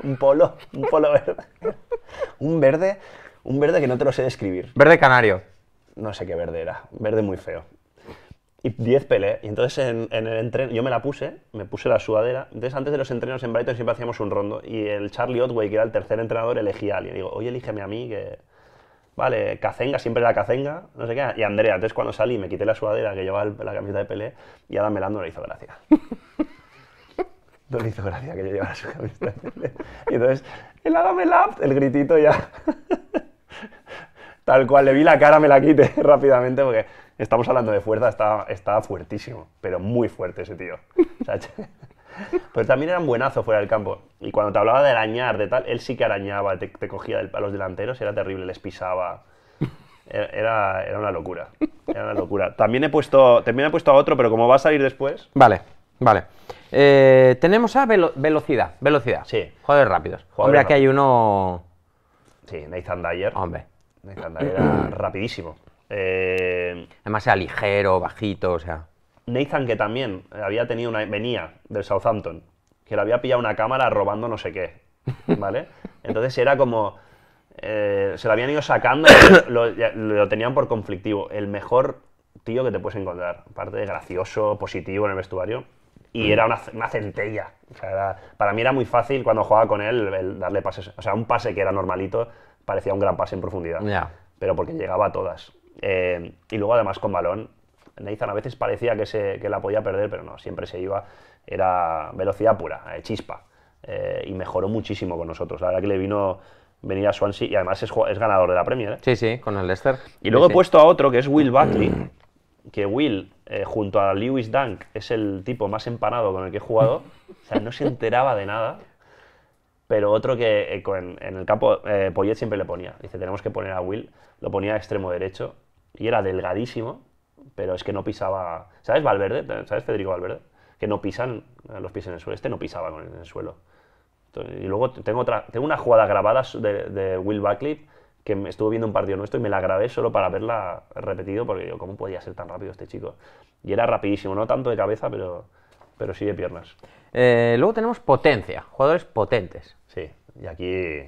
un polo, un polo verde. un verde un verde que no te lo sé describir. Verde canario. No sé qué verde era. Verde muy feo. Y 10 Pelé. Y entonces en, el entreno, yo me la puse, me puse la sudadera. Entonces antes de los entrenos en Brighton siempre hacíamos un rondo. Y el Charlie Otway, que era el tercer entrenador, elegía a alguien. digo, oye, elígeme a mí, que. Vale, Cacenga, siempre la Cacenga, no sé qué. Y Andrea, entonces cuando salí me quité la sudadera que llevaba la camiseta de Pelé y Adam Melando no le hizo gracia. no le hizo gracia que yo llevara su camiseta de Pelé. Y entonces,
el Adam el gritito
ya. Tal cual, le vi la cara, me la quité rápidamente porque estamos hablando de fuerza, estaba, fuertísimo, pero muy fuerte ese tío. pues pero también era un buenazo fuera del campo. Y cuando te hablaba de arañar, de tal, él sí que arañaba, te, cogía a los delanteros, era terrible, les pisaba. E, era, una locura. Era una locura. También he puesto, también he puesto a otro, pero como va a salir después.
Vale, vale. Eh, tenemos a velocidad, velocidad. Sí. Jugadores rápidos. Hombre, hay uno. Sí, Nathan Dyer. Hombre era rapidísimo. Eh, Además era ligero, bajito, o sea. Nathan,
que también eh, había tenido una, venía del Southampton, que le había pillado una cámara robando no sé qué, ¿vale? Entonces era como, eh, se lo habían ido sacando, lo, lo, tenían por conflictivo. El mejor tío que te puedes encontrar, aparte gracioso, positivo en el vestuario, y era una, centella. para mí era muy fácil cuando jugaba con él darle pases, o sea, un pase que era normalito, parecía un gran pase en profundidad. Pero porque llegaba a todas. Eh, y luego además con balón, Nathan a veces parecía que, la podía perder, pero no, siempre se iba. Era velocidad pura, eh, chispa. Eh, y mejoró muchísimo con nosotros. La verdad que le vino venir a Swansea y además es, ganador de la Premier. Sí, sí, con el
Leicester. Y luego he puesto
a otro que es Will Buckley, que Will, junto a Lewis Dunk, es el tipo más empanado con el que he jugado. O sea, no se enteraba de nada pero otro que eh, en el campo eh, Poyet siempre le ponía. Dice, tenemos que poner a Will, lo ponía a extremo derecho y era delgadísimo, pero es que no pisaba. ¿Sabes Valverde? ¿Sabes Federico Valverde? Que no pisan eh, los pies en el suelo. Este no pisaba en el suelo. y luego tengo, tengo una jugada grabada de, Will Buckley que me estuvo viendo un partido nuestro y me la grabé solo para verla repetido porque yo ¿cómo podía ser tan rápido este chico? Y era rapidísimo, no tanto de cabeza, pero pero sí de piernas.
Eh, luego tenemos potencia, jugadores potentes. Sí,
y aquí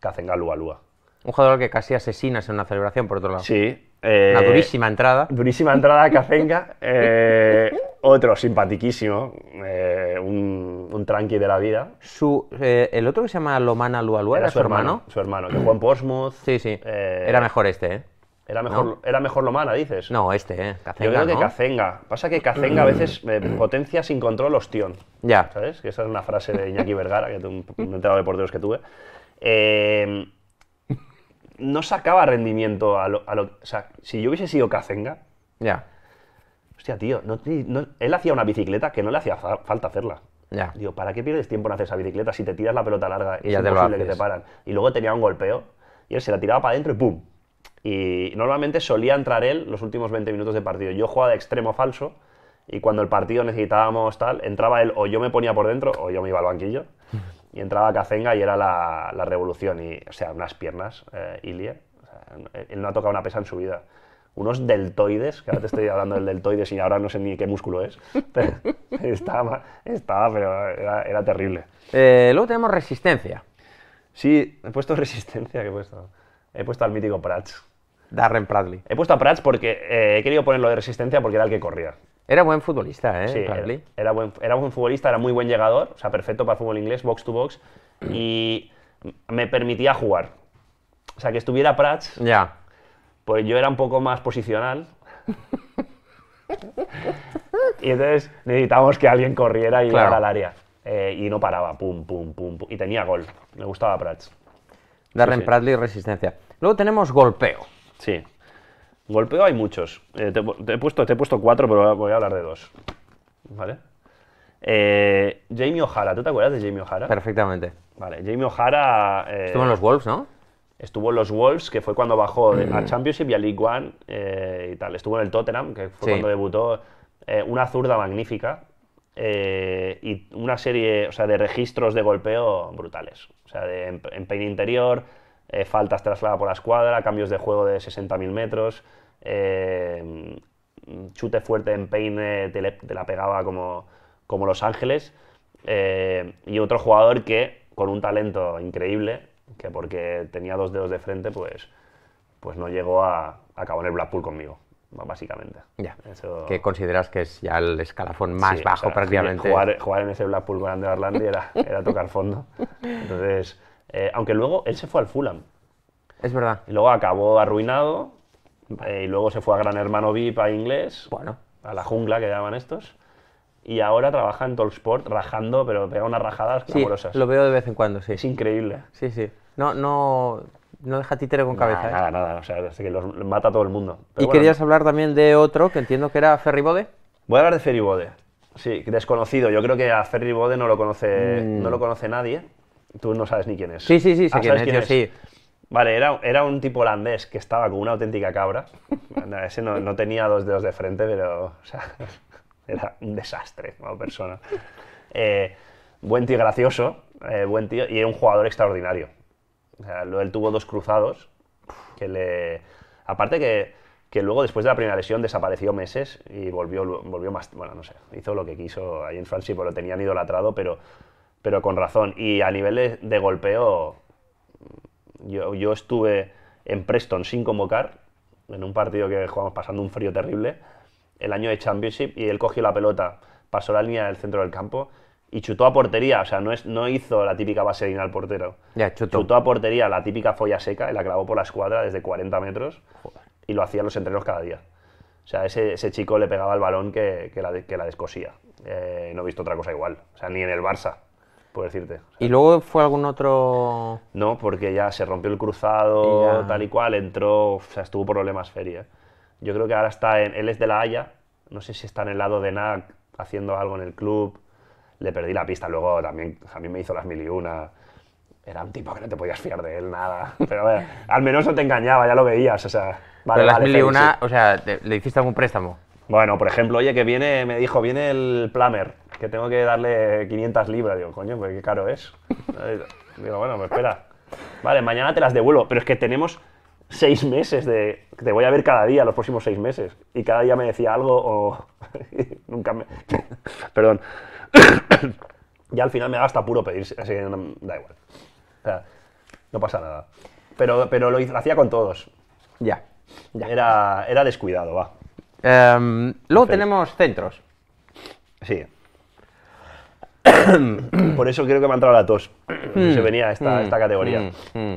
Kazenga Lua Lua.
Un jugador que casi asesinas en una celebración, por otro lado. Sí. una eh, durísima entrada. Durísima entrada
Kazenga.
Eh,
otro simpatiquísimo, un, tranqui de la vida.
Su, el otro que se llama Lomana Lua era, su hermano, Su hermano, que Juan Sí, sí. era mejor este, ¿eh? Era mejor, era
mejor Lomana, dices.
No, este, ¿eh? Yo creo que Cacenga.
Pasa que Cacenga a veces eh, potencia sin control ostión. Ya. ¿Sabes? Que esa es una frase de Iñaki Vergara, que es un entrenador de porteros que tuve. Em, no sacaba rendimiento a lo, O sea, si yo hubiese sido Cacenga. Ya. Hostia, tío, él hacía una bicicleta que no le hacía falta hacerla. Ya. Digo, ¿para qué pierdes tiempo en hacer esa bicicleta si te tiras la pelota larga? Y es ya que te paran. Y luego tenía un golpeo y él se la tiraba para adentro y ¡pum! Y normalmente solía entrar él los últimos 20 minutos de partido. Yo jugaba de extremo falso y cuando el partido necesitábamos tal, entraba él o yo me ponía por dentro o yo me iba al banquillo. Y entraba Cacenga y era la, revolución. Y, o sea, unas piernas, eh, Ilie. Eh, él no ha tocado una pesa en su vida. Unos deltoides, que ahora te estoy hablando del deltoides y ahora no sé ni qué músculo es. estaba, estaba, pero era, terrible.
Eh, luego tenemos
resistencia. Sí, he puesto resistencia, que he puesto. He puesto al mítico Prats. Darren Bradley. He puesto a Prats porque eh, he querido ponerlo de resistencia porque era el que corría. Era buen
futbolista, ¿eh? Sí,
Era, buen, futbolista, era muy buen llegador, o sea, perfecto para fútbol inglés, box to box, y me permitía jugar. O sea, que estuviera Prats, ya. pues yo era un poco más posicional. y
entonces necesitábamos que alguien corriera y claro. al área.
Eh, y no paraba, pum, pum, pum, Y tenía gol. Me gustaba Prats.
Darren Pradley resistencia. Luego tenemos golpeo.
Sí. Golpeo hay muchos. Eh, te, he puesto, te he puesto cuatro, pero voy a hablar de dos. ¿Vale? Eh, Jamie O'Hara, ¿tú te acuerdas de Jamie O'Hara? Perfectamente. Vale, Jamie O'Hara... Eh, estuvo en los Wolves, ¿no? Estuvo en los Wolves, que fue cuando bajó a Championship y a League One y tal. Estuvo en el Tottenham, que fue cuando debutó. una zurda magnífica y una serie o sea, de registros de golpeo brutales. O sea, de, en, interior, eh, faltas trasladadas por la escuadra, cambios de juego de 60.000 metros, eh, chute fuerte en peine, te, la pegaba como, como Los Ángeles. Eh, y otro jugador que, con un talento increíble, que porque tenía dos dedos de frente, pues, pues no llegó a acabar en el Blackpool conmigo básicamente.
Ya. Que consideras que es ya el escalafón más bajo prácticamente. Jugar,
jugar, en ese Blackpool con de Arlandi era, era tocar fondo. Entonces, eh, aunque luego él se fue al Fulham. Es verdad. Y luego acabó arruinado. Eh, y luego se fue a Gran Hermano VIP a inglés. Bueno. A la jungla que llaman estos. Y ahora trabaja en Talksport rajando, pero pega unas rajadas sí, Lo
veo de vez en cuando, sí. Es increíble. Sí, sí. No, no, deja títere con cabeza. ¿eh? Nada,
nada, O sea, es que los mata todo el mundo. y querías
hablar también de otro que entiendo que era Ferribode.
Voy a hablar de Bode. Sí, desconocido. Yo creo que a Ferribode no lo conoce, mm. no lo conoce nadie. Tú no sabes ni quién es. Sí, sí, sí, ah, quién, es, sí. Vale, era, un tipo holandés que estaba con una auténtica cabra. ese no, tenía dos dedos de frente, pero era un desastre como persona. Eh, buen tío gracioso, eh, buen tío, y era un jugador extraordinario. O sea, él tuvo dos cruzados que le... Aparte que, que, luego, después de la primera lesión, desapareció meses y volvió, volvió más... Bueno, no sé, hizo lo que quiso ahí en Francia, pues lo tenían idolatrado, pero pero con razón. Y a nivel de, golpeo, yo, yo, estuve en Preston sin convocar, en un partido que jugamos pasando un frío terrible, el año de Championship, y él cogió la pelota, pasó la línea del centro del campo y chutó a portería. O sea, no, es, no hizo la típica vaselina al portero. chutó. a portería la típica folla seca y la clavó por la escuadra desde 40 metros y lo en los entrenos cada día. O sea, ese, ese chico le pegaba el balón que, que, la, descosía. Eh, no he visto otra cosa igual. O sea, ni en el Barça decirte.
¿Y luego fue algún
otro...? No, porque ya se rompió el cruzado, tal y cual, entró, o sea, estuvo por problemas feria. Yo creo que ahora está en... Él es de La Haya, no sé si está en el lado de NAC haciendo algo en el club. Le perdí la pista, luego también a mí me hizo las mil y una. Era un tipo que no te podías fiar de él, nada. Pero al menos no te engañaba, ya lo veías, o sea... Vale, las mil y una, o sea, ¿le hiciste algún préstamo? Bueno, por ejemplo, oye, que viene, me dijo, viene el plumber, que tengo que darle 500 libras. Digo, coño, porque qué caro es. Digo, bueno, me pues espera. Vale, mañana te las devuelvo, pero es que tenemos seis meses de... Te voy a ver cada día los próximos seis meses. Y cada día me decía algo o... Nunca me... Perdón. ya al final me gasta puro pedir, así que da igual. O sea, no pasa nada. Pero, pero lo, hacía con todos. Ya. Era, era descuidado, va.
Em, luego tenemos centros. Sí.
Por eso creo que me ha entrado la tos. Se mm. venía esta, esta mm. categoría. Mm.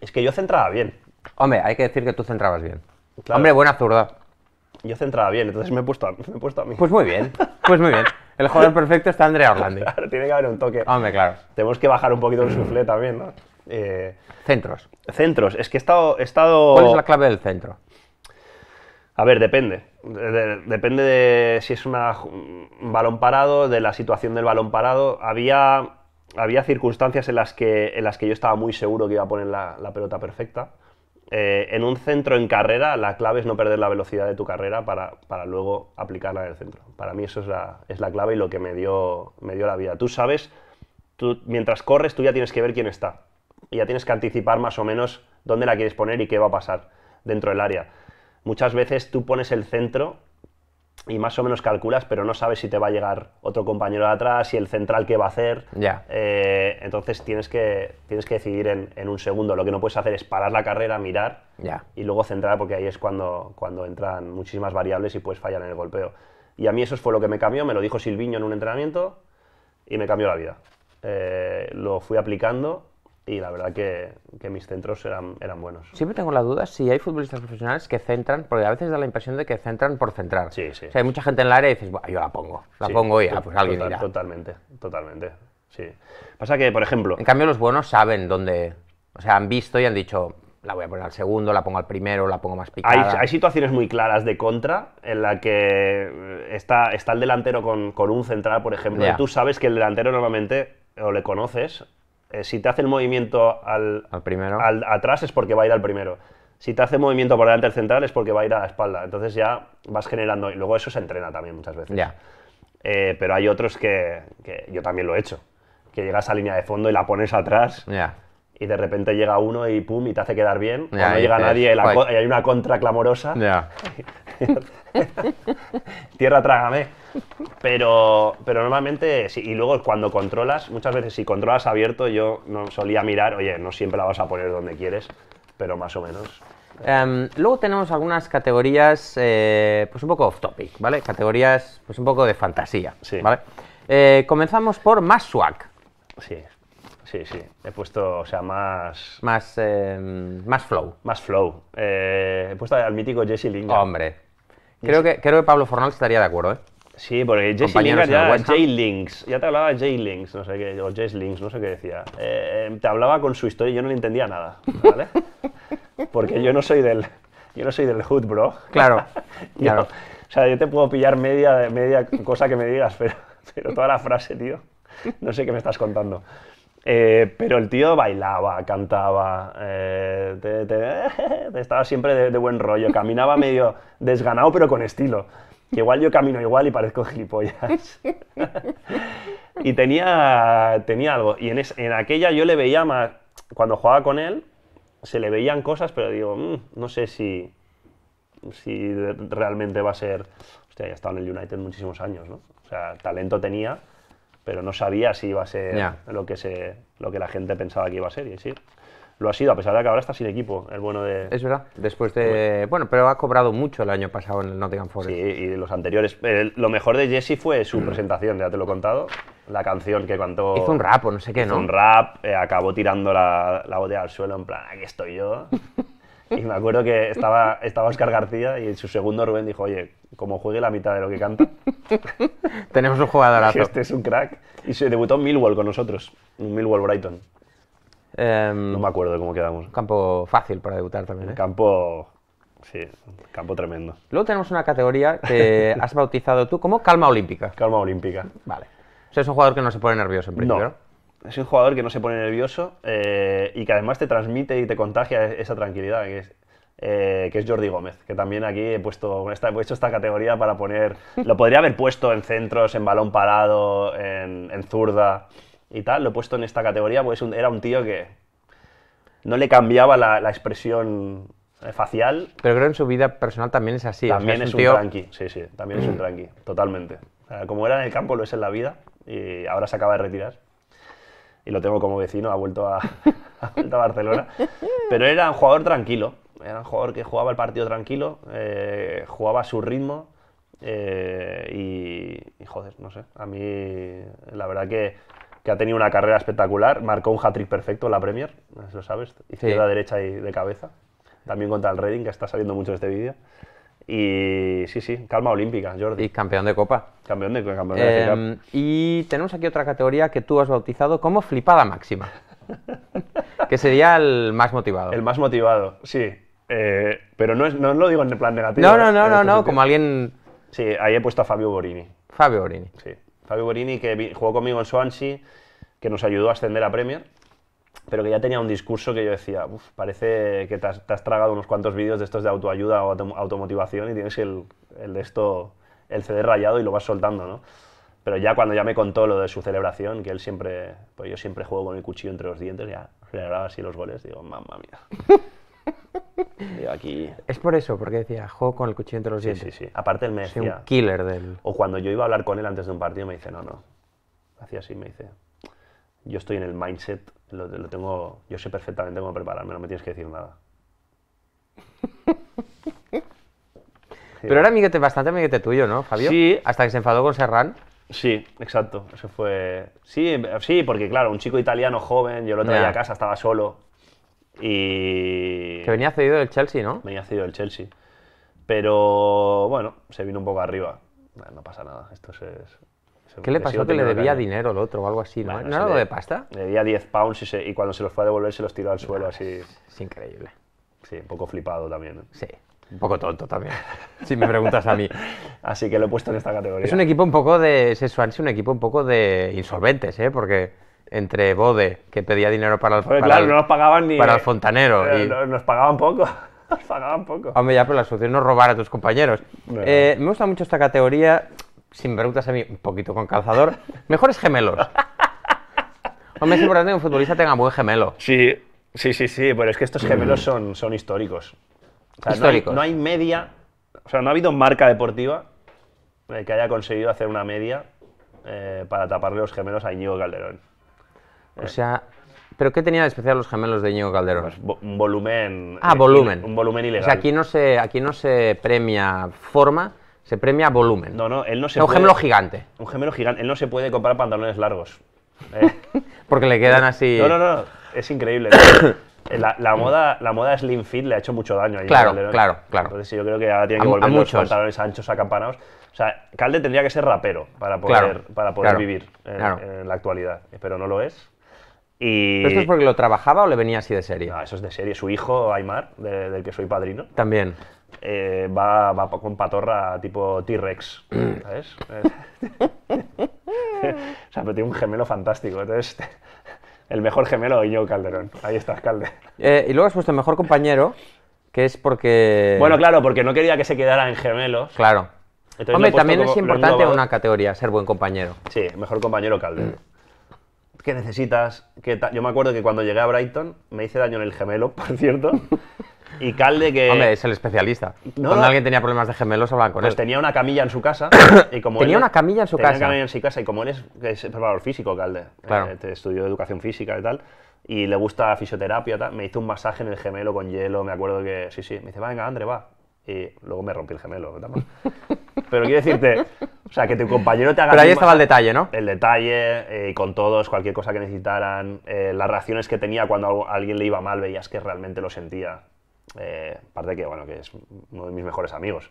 Es que yo centraba bien. Hombre, hay que decir que tú centrabas bien. Hombre, buena zurda. Yo centraba bien, entonces me he puesto a, mí. Pues muy bien, pues muy bien. El jugador perfecto está Andrea Orlandi. Claro, tiene que haber un toque. Hombre, claro. Tenemos que bajar un poquito el sufle también, eh, centros. Centros. Es que estado, he estado... ¿Cuál es la clave del centro? A ver, depende. depende de si es un balón parado, de la situación del balón parado. Había, circunstancias en las, que, en las que yo estaba muy seguro que iba a poner la, pelota perfecta. Eh, en un centro en carrera, la clave es no perder la velocidad de tu carrera para, luego aplicarla en el centro. Para mí eso es la, clave y lo que me dio, la vida. Tú sabes, tú, mientras corres, tú ya tienes que ver quién está. Y ya tienes que anticipar más o menos dónde la quieres poner y qué va a pasar dentro del área muchas veces tú pones el centro y más o menos calculas, pero no sabes si te va a llegar otro compañero de atrás, y el central qué va a hacer. Eh, entonces tienes que, tienes que decidir en, un segundo. Lo que no puedes hacer es parar la carrera, mirar y luego centrar, porque ahí es cuando, cuando entran muchísimas variables y puedes fallar en el golpeo. Y a mí eso fue lo que me cambió, me lo dijo Silviño en un entrenamiento y me cambió la vida. Eh, lo fui aplicando y la verdad que, mis centros eran, eran, buenos.
Siempre tengo la duda si hay futbolistas profesionales que centran, porque a veces da la impresión de que centran por centrar. Sí, sí. O sea, hay mucha gente en el área y dices, yo la pongo, la pongo y pues alguien
Totalmente, totalmente,
sí. Pasa que, por ejemplo... En cambio, los buenos saben dónde... O sea, han visto y han dicho, la voy a poner al segundo, la pongo al primero, la pongo más picada. Hay,
situaciones muy claras de contra en la que eh, está, está el delantero con, un central, por ejemplo, y tú sabes que el delantero normalmente o le conoces eh, si te hace el movimiento al, al primero. Al, atrás es porque va a ir al primero. Si te hace movimiento por delante del central es porque va a ir a la espalda. Entonces ya vas generando. Y luego eso se entrena también muchas veces. Ya. Eh, pero hay otros que, yo también lo he hecho. Que llegas a línea de fondo y la pones atrás. Ya y de repente llega uno y pum, y te hace quedar bien. no llega nadie y, hay una contra clamorosa. Tierra trágame. Pero, pero normalmente, sí, y luego cuando controlas, muchas veces si controlas abierto, yo solía mirar, oye, no siempre la vas a poner donde quieres, pero más o menos.
Em, luego tenemos algunas categorías, eh, pues un poco off topic, ¿vale? Categorías, pues un poco de fantasía, sí. ¿vale? Eh, comenzamos por más swag. Sí. Sí, sí. He puesto, o sea, más... Más, em, más flow. Más flow. Eh, he puesto al mítico Jesse Lingard. Hombre. Creo que, creo que Pablo Fornal estaría de acuerdo, ¿eh? Sí, porque Jesse Lingard ya J-Links.
Ya te hablaba J-Links, no sé qué, o Jesse Links, no sé qué decía. Eh, em, te hablaba con su historia y yo no le entendía nada, ¿vale? porque yo no soy del... Yo no soy del hood, bro. Claro, claro. O sea, yo te puedo pillar media, media cosa que me digas, pero, pero toda la frase, tío, no sé qué me estás contando. Eh, pero el tío bailaba, cantaba, eh, estaba siempre de, buen rollo, caminaba medio desganado pero con estilo. Que igual yo camino igual y parezco gilipollas. y tenía, tenía algo. Y en, aquella yo le veía más, cuando jugaba con él, se le veían cosas, pero digo, mm, no sé si, si realmente va a ser... Hostia, ya estaba estado en el United muchísimos años, ¿no? O sea, talento tenía pero no sabía si iba a ser lo, que se, lo que la gente pensaba que iba a ser, y sí. Lo ha sido, a pesar de que ahora está sin equipo, el bueno de... Es verdad, después de... Bueno, pero ha cobrado mucho el año pasado en el Nottingham Forest. Sí, y los anteriores... lo mejor de Jesse fue su mm. presentación, ya te lo he contado, la canción que cantó... Hizo un rap o no sé qué, hizo ¿no? un rap, eh, acabó tirando la, la botella al suelo en plan, aquí estoy yo. Y me acuerdo que estaba, estaba Oscar García y en su segundo Rubén dijo, oye, como juegue la mitad de lo que canta.
Tenemos un jugadorazo. Este
es un crack. Y se debutó en Millwall con nosotros, en Millwall Brighton. Em, no me acuerdo cómo quedamos. Campo fácil para debutar también. ¿eh? Campo, sí, campo tremendo.
Luego tenemos una categoría que has bautizado tú como calma olímpica. Calma olímpica. Vale. O es un jugador que no se pone nervioso en principio, es un jugador que
no se pone nervioso eh, y que además te transmite y te contagia esa tranquilidad que es, eh, Jordi Gómez, que también aquí he puesto esta, he esta categoría para poner, lo podría haber puesto en centros, en balón parado, en, zurda y tal, lo he puesto en esta categoría, pues era un tío que no le cambiaba la, expresión eh,
facial. Pero creo que en su vida personal también es así. También es, un, tranqui,
sí, sí, también es un mm. tranqui, totalmente. como era en el campo, lo es en la vida y ahora se acaba de retirar lo tengo como vecino, ha vuelto a, Barcelona. Pero era un jugador tranquilo, era un jugador que jugaba el partido tranquilo, eh, jugaba a su ritmo eh, y, joder, no sé, a mí la verdad que, que ha tenido una carrera espectacular, marcó un hat-trick perfecto en la Premier, lo sabes, de la derecha y de cabeza. También contra el Reading,
que está saliendo mucho este vídeo. Y sí, sí, calma olímpica, Jordi. Y campeón de Copa. Campeón de, em, Y tenemos aquí otra categoría que tú has bautizado como flipada máxima. que sería el más motivado. El más motivado, sí. Eh,
pero no, lo digo en el plan negativo. No, no, ¿eh? no, no, no como alguien... Sí, ahí he puesto a Fabio Borini. Fabio Borini. Sí, Fabio Borini que jugó conmigo en Swansea, que nos ayudó a ascender a Premier pero que ya tenía un discurso que yo decía, parece que te has, tragado unos cuantos vídeos de estos de autoayuda o automotivación y tienes el, el, esto, el CD rayado y lo vas soltando, ¿no? Pero ya cuando ya me contó lo de su celebración, que él siempre, pues yo siempre juego con el cuchillo entre los dientes, ya celebraba así los goles, digo, mamá mía. aquí...
Es por eso, porque decía, juego con el cuchillo entre los dientes. Sí, sí, Aparte él me decía... un killer
del... O cuando yo iba a hablar con él antes de un partido, me dice, no, no. Hacía así, me dice, yo estoy en el mindset lo, lo tengo, yo sé perfectamente cómo prepararme, no me tienes que decir nada.
Pero era amiguete, bastante amiguete tuyo, ¿no, Fabio? Sí. Hasta que se
enfadó con Serrán. Sí, exacto. Eso fue. Sí, sí, porque claro, un chico italiano joven, yo lo traía a casa, estaba solo.
Y. Que venía cedido del Chelsea, ¿no?
Venía cedido del Chelsea. Pero bueno, se vino un poco arriba. No pasa nada,
esto es ¿Qué le pasó? Que le debía dinero al otro o algo así, ¿no? era algo de
pasta? Le debía 10 pounds y, cuando se los fue a devolver se los tiró al suelo así. Es, increíble. Sí, un poco flipado también.
Sí, un poco tonto también, si me preguntas a mí.
así que lo he puesto en esta categoría. Es un equipo
un poco de... Es un equipo un poco de insolventes, ¿eh? Porque entre Bode, que pedía dinero para el, fontanero... claro, no nos
pagaban ni, para el
fontanero. Eh,
nos pagaban poco. Nos pagaban poco. Hombre,
ya, pero la solución no robar a tus compañeros. Eh, me gusta mucho esta categoría sin me preguntas a mí, un poquito con calzador, mejores gemelos. Hombre, es importante que un
futbolista tenga buen gemelo. Sí, sí, sí, sí, pero es que estos gemelos son, son históricos. No hay, media, o sea, no ha habido marca deportiva eh, que haya conseguido hacer una media eh, para taparle los gemelos a Íñigo Calderón.
O sea, ¿pero qué tenía de especial los gemelos de Íñigo Calderón? Pues un volumen. Ah, eh, volumen. Un volumen ilegal. O sea, aquí no se, aquí no se premia forma, se premia volumen. No, no, él no se Un gemelo gigante. Un gemelo gigante. Él no se puede comprar pantalones largos. ¿eh? Porque le quedan así. No, no,
no. Es increíble. La, moda, la moda slim fit le ha hecho mucho daño. a claro, claro, claro. Entonces yo creo que ahora tiene que volver a los pantalones anchos acampanados. O sea, Calde tendría que ser rapero para poder, para poder vivir en, la actualidad, pero no lo es. Y... ¿Esto es porque lo trabajaba o le venía así de serie? No, eso es de serie. Su hijo, Aymar, del que soy padrino. También. Eh, va, con patorra tipo T-Rex, ¿sabes? o sea, pero tiene un gemelo fantástico, entonces... El mejor gemelo y yo, Calderón. Ahí estás, Calde.
Eh, y luego has puesto el mejor compañero, que es porque... Bueno,
claro, porque no quería que se quedara en gemelos.
Claro. Hombre, también es importante una categoría, ser buen compañero. Sí, mejor compañero Calderón. Mm.
¿Qué necesitas? yo me acuerdo que cuando llegué a Brighton, me hice daño en el gemelo, por cierto. Y Calde que... Hombre, es
el especialista. Cuando alguien tenía problemas de gemelos hablaban con pues él.
tenía una camilla en su casa y como Tenía una camilla en su casa. Tenía una camilla en su casa y como él es, preparador físico, Calde, eh,
claro. te estudió educación física y
tal, y le gusta fisioterapia, tal, me hizo un masaje en el gemelo con hielo, me acuerdo que... Sí, sí, me dice, venga, Andre, va. Y luego me rompí el gemelo. Pero quiero decirte, o sea, que tu compañero
te haga... Pero ahí estaba el detalle, ¿no?
El detalle, eh, con todos, cualquier cosa que necesitaran, eh, las reacciones que tenía cuando alguien le iba mal, veías que realmente lo sentía. Eh, aparte que, bueno, que es uno de mis mejores amigos,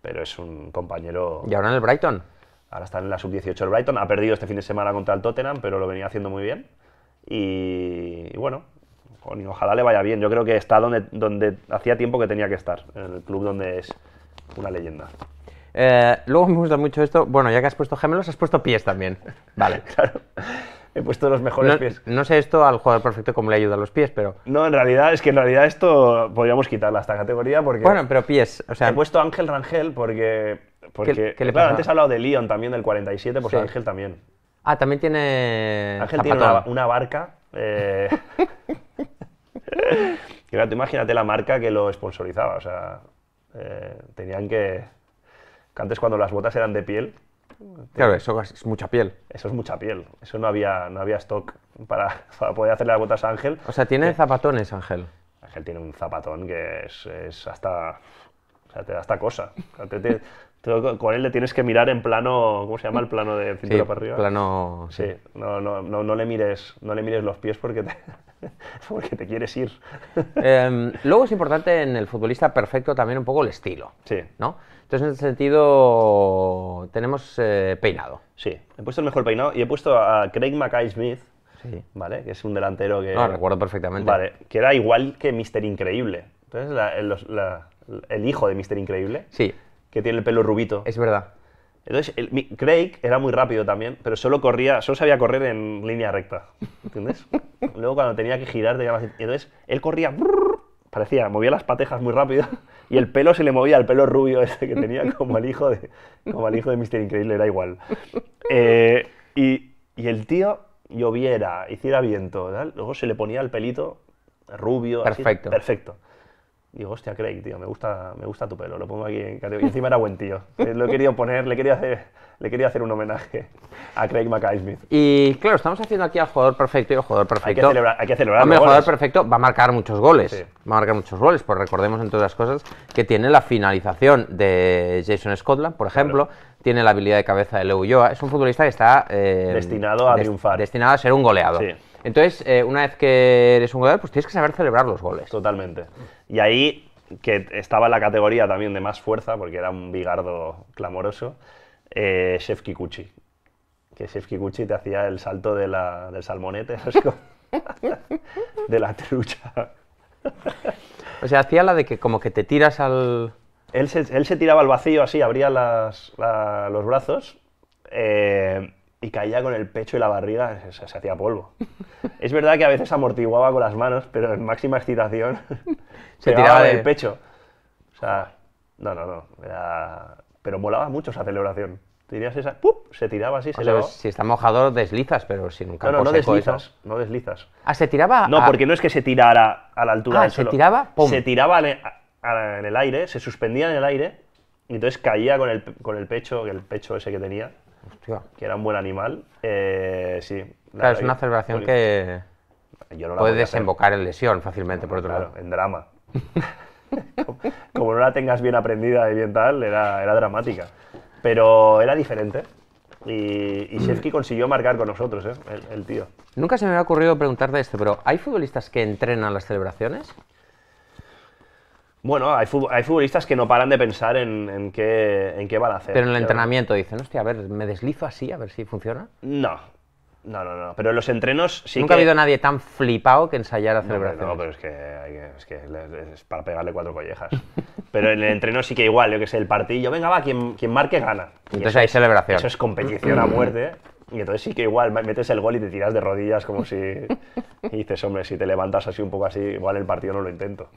pero es un compañero... ¿Y ahora en el Brighton? Ahora está en la sub-18 el Brighton. Ha perdido este fin de semana contra el Tottenham, pero lo venía haciendo muy bien. Y, bueno, ojalá le vaya bien. Yo creo que está donde, donde hacía tiempo que tenía que estar, en el club donde es una leyenda.
Eh, luego me gusta mucho esto. Bueno, ya que has puesto gemelos, has puesto pies también. Vale. claro he puesto los mejores pies. No sé esto al jugador perfecto cómo le ayuda a los pies, pero...
No, en realidad, es que en realidad esto podríamos quitarla esta categoría porque... Bueno, pero pies, o sea... He puesto Ángel Rangel porque... porque claro, antes he hablado de Leon también, del 47, pues Ángel también.
Ah, también tiene... Ángel tiene una, barca...
Eh, claro, imagínate la marca que lo sponsorizaba, o sea... Eh, tenían que... que antes cuando las botas eran de piel,
Claro, eso es mucha piel.
Eso es mucha piel. Eso no había, no había stock para, poder hacerle las botas a Ángel. O sea, tiene eh,
zapatones, Ángel.
Ángel tiene un zapatón que es, hasta. O sea, te da esta cosa. con él le tienes que mirar en plano. ¿Cómo se llama el plano de cintura para arriba? Plano. Sí, No, no, no, no, le mires, no le mires los pies
porque te, quieres ir. Em, luego es importante en el futbolista perfecto también un poco el estilo. Sí. ¿No? Entonces, en ese sentido, tenemos eh, peinado. Sí, he puesto el mejor peinado y he puesto a Craig Mackay Smith, sí. ¿vale? Que es un
delantero que. No, recuerdo perfectamente. Vale, que era igual que Mr. Increíble. Entonces, el, hijo de Mr. Increíble. Sí. Que tiene el pelo rubito. Es verdad. Entonces, Craig era muy rápido también, pero solo corría, solo sabía correr en línea recta. ¿Entiendes? Luego, cuando tenía que girar, tenía más. Entonces, él corría parecía, movía las patejas muy rápido y el pelo se le movía, el pelo rubio ese que tenía como el hijo de, como el hijo de Mister Increíble, era igual. Eh, y, el tío lloviera, hiciera viento, luego se le ponía el pelito rubio. Perfecto. Así, perfecto. Digo, hostia, Craig, tío, me gusta, me gusta tu pelo, lo pongo aquí en Encima era buen tío. Lo he poner, le quería hacer, le quería hacer un homenaje a Craig McIsmith.
Y claro, estamos haciendo aquí al jugador perfecto y al jugador perfecto. Hay que, celebrar, hay que celebrar Hombre, El jugador perfecto va a marcar muchos goles. Va a marcar muchos goles, pues recordemos entre otras cosas que tiene la finalización de Jason Scotland, por ejemplo, tiene la habilidad de cabeza de Leo Ulloa. Es un futbolista que está eh, destinado a triunfar. Destinado a ser un goleador. Sí. Entonces, eh, una vez que eres un jugador, pues tienes que saber celebrar los goles. Totalmente. Y ahí, que
estaba en la categoría también de más fuerza, porque era un bigardo clamoroso, eh, Chef Kikuchi. Que Chef Kikuchi te hacía el salto de la, del salmonete, de la trucha.
o sea, hacía la de que como que te
tiras al... Él se, tiraba al vacío así, abría los brazos. Eh, y caía con el pecho y la barriga, se, hacía polvo. es verdad que a veces amortiguaba con las manos, pero en máxima excitación se tiraba del pecho. O sea, no, no, no. Pero molaba mucho esa celebración. Tirías esa, ¡pup! se tiraba así, o sea, Si
está mojador, deslizas, pero si nunca No, no, no deslizas,
no deslizas.
Ah, se tiraba. No, porque no es que se
tirara a la altura ah, del se Tiraba, Se tiraba en el, en el aire, se suspendía en el aire, y entonces caía con el, con el pecho, el pecho ese que tenía, que era un buen animal. Eh, sí. Claro, es una celebración que
puede desembocar en lesión fácilmente, por otro claro, lado. en drama.
como, no la tengas bien aprendida y bien tal, era, era dramática. Pero era diferente. Y, y mm. consiguió marcar con nosotros, eh, el, tío.
Nunca se me había ocurrido preguntar de esto, pero ¿hay futbolistas que entrenan las celebraciones?
Bueno, hay, futbolistas que no paran de pensar en, qué, van a hacer. Pero en el entrenamiento
dicen, hostia, a ver, me deslizo así, a ver si funciona.
No, no, no, no. Pero en los entrenos sí que... Nunca ha habido
nadie tan flipado que ensayara celebración. No, pero
es que, es para pegarle cuatro collejas. pero en el entreno sí que igual, yo que sé, el partido, venga, va, quien, quien marque gana. entonces hay celebración. Eso es competición a muerte. Y entonces sí que igual metes el gol y te tiras de rodillas como si... Y dices, hombre, si te levantas así un poco así, igual el partido no lo intento.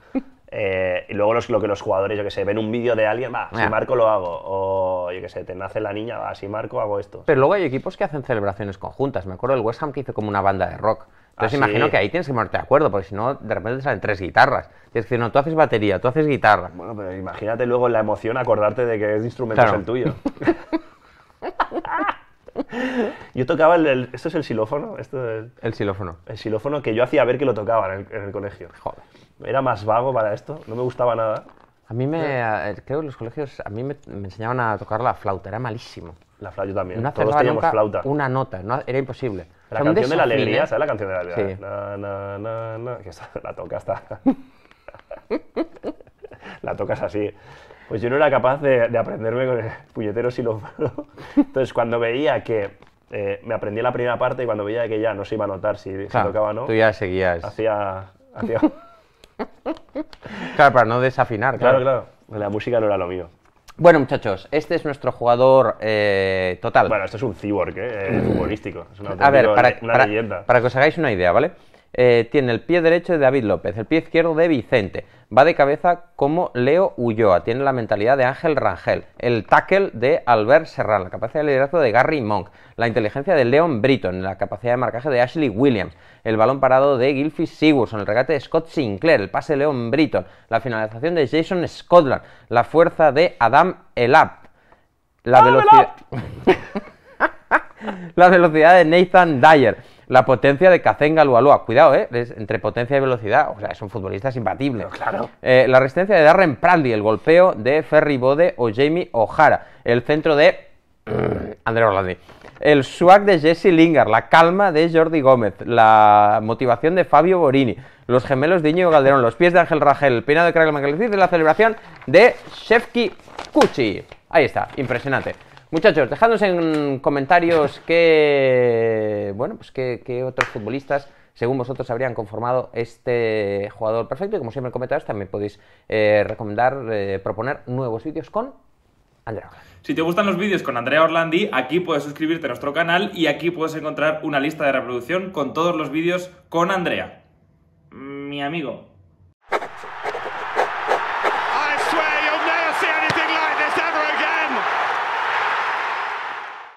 Eh, y luego los, lo que los jugadores, yo que sé, ven un vídeo de alguien, va, si marco lo hago. O yo que sé, te nace la niña, va, si marco
hago esto. Pero luego hay equipos que hacen celebraciones conjuntas. Me acuerdo del West Ham que hizo como una banda de rock. Entonces ah, imagino que ahí tienes que ponerte de acuerdo, porque si no, de repente te salen tres guitarras. Tienes que decir, no, tú haces batería, tú haces guitarra. Bueno, pero imagínate luego la emoción acordarte de que ese instrumento es el tuyo.
yo tocaba el, ¿Esto es el xilófono? Esto es, el xilófono. El xilófono que yo hacía ver que lo tocaba en el colegio. Joder era más vago para esto, no me gustaba nada.
A mí me, eh, creo que los colegios, a mí me, enseñaban a tocar la flauta, era malísimo. La flauta yo también, no todos teníamos flauta. una nota, era imposible. La canción de la alegría, ¿sabes la canción de la
alegría? Sí. la toca hasta... la tocas así. Pues yo no era capaz de, aprenderme con el puñetero lo... Entonces, cuando veía que eh, me aprendí la primera parte y cuando veía que ya no se iba a notar si, tocaba o no, tú ya seguías.
hacía Claro, para no desafinar. Claro. claro, La música no era lo mío. Bueno, muchachos, este es nuestro jugador eh, total. Bueno, esto es un cyborg, ¿eh? futbolístico. Es una, mm. a ver, para, para que os hagáis una idea, ¿vale? Eh, tiene el pie derecho de David López, el pie izquierdo de Vicente. Va de cabeza como Leo Ulloa, tiene la mentalidad de Ángel Rangel, el tackle de Albert Serrán, la capacidad de liderazgo de Gary Monk, la inteligencia de Leon Britton, la capacidad de marcaje de Ashley Williams, el balón parado de Gilfie Sigurdsson, el regate de Scott Sinclair, el pase de Leon Britton, la finalización de Jason Scotland, la fuerza de Adam Elab, la velocidad... la velocidad de Nathan Dyer, la potencia de Kazenga Lualua. Cuidado, ¿eh? entre potencia y velocidad, o sea, es un futbolista Claro. Eh, la resistencia de Darren Praldi el golpeo de Ferry Bode o Jamie O'Hara, el centro de André Orlandi. El swag de Jesse Lingard, la calma de Jordi Gómez, la motivación de Fabio Borini, los gemelos de Íñigo Galderón. los pies de Ángel Rajel. el peinado de Craig y la celebración de Shevki Kuchi. Ahí está, impresionante. Muchachos, dejadnos en comentarios qué, bueno, pues qué, otros futbolistas según vosotros habrían conformado este jugador perfecto. Y como siempre comentáis también podéis eh, recomendar, eh, proponer nuevos vídeos con Andrea
Si te gustan los vídeos con Andrea Orlandi, aquí puedes suscribirte a nuestro canal y aquí puedes encontrar una lista de reproducción con todos los vídeos con Andrea. Mi amigo.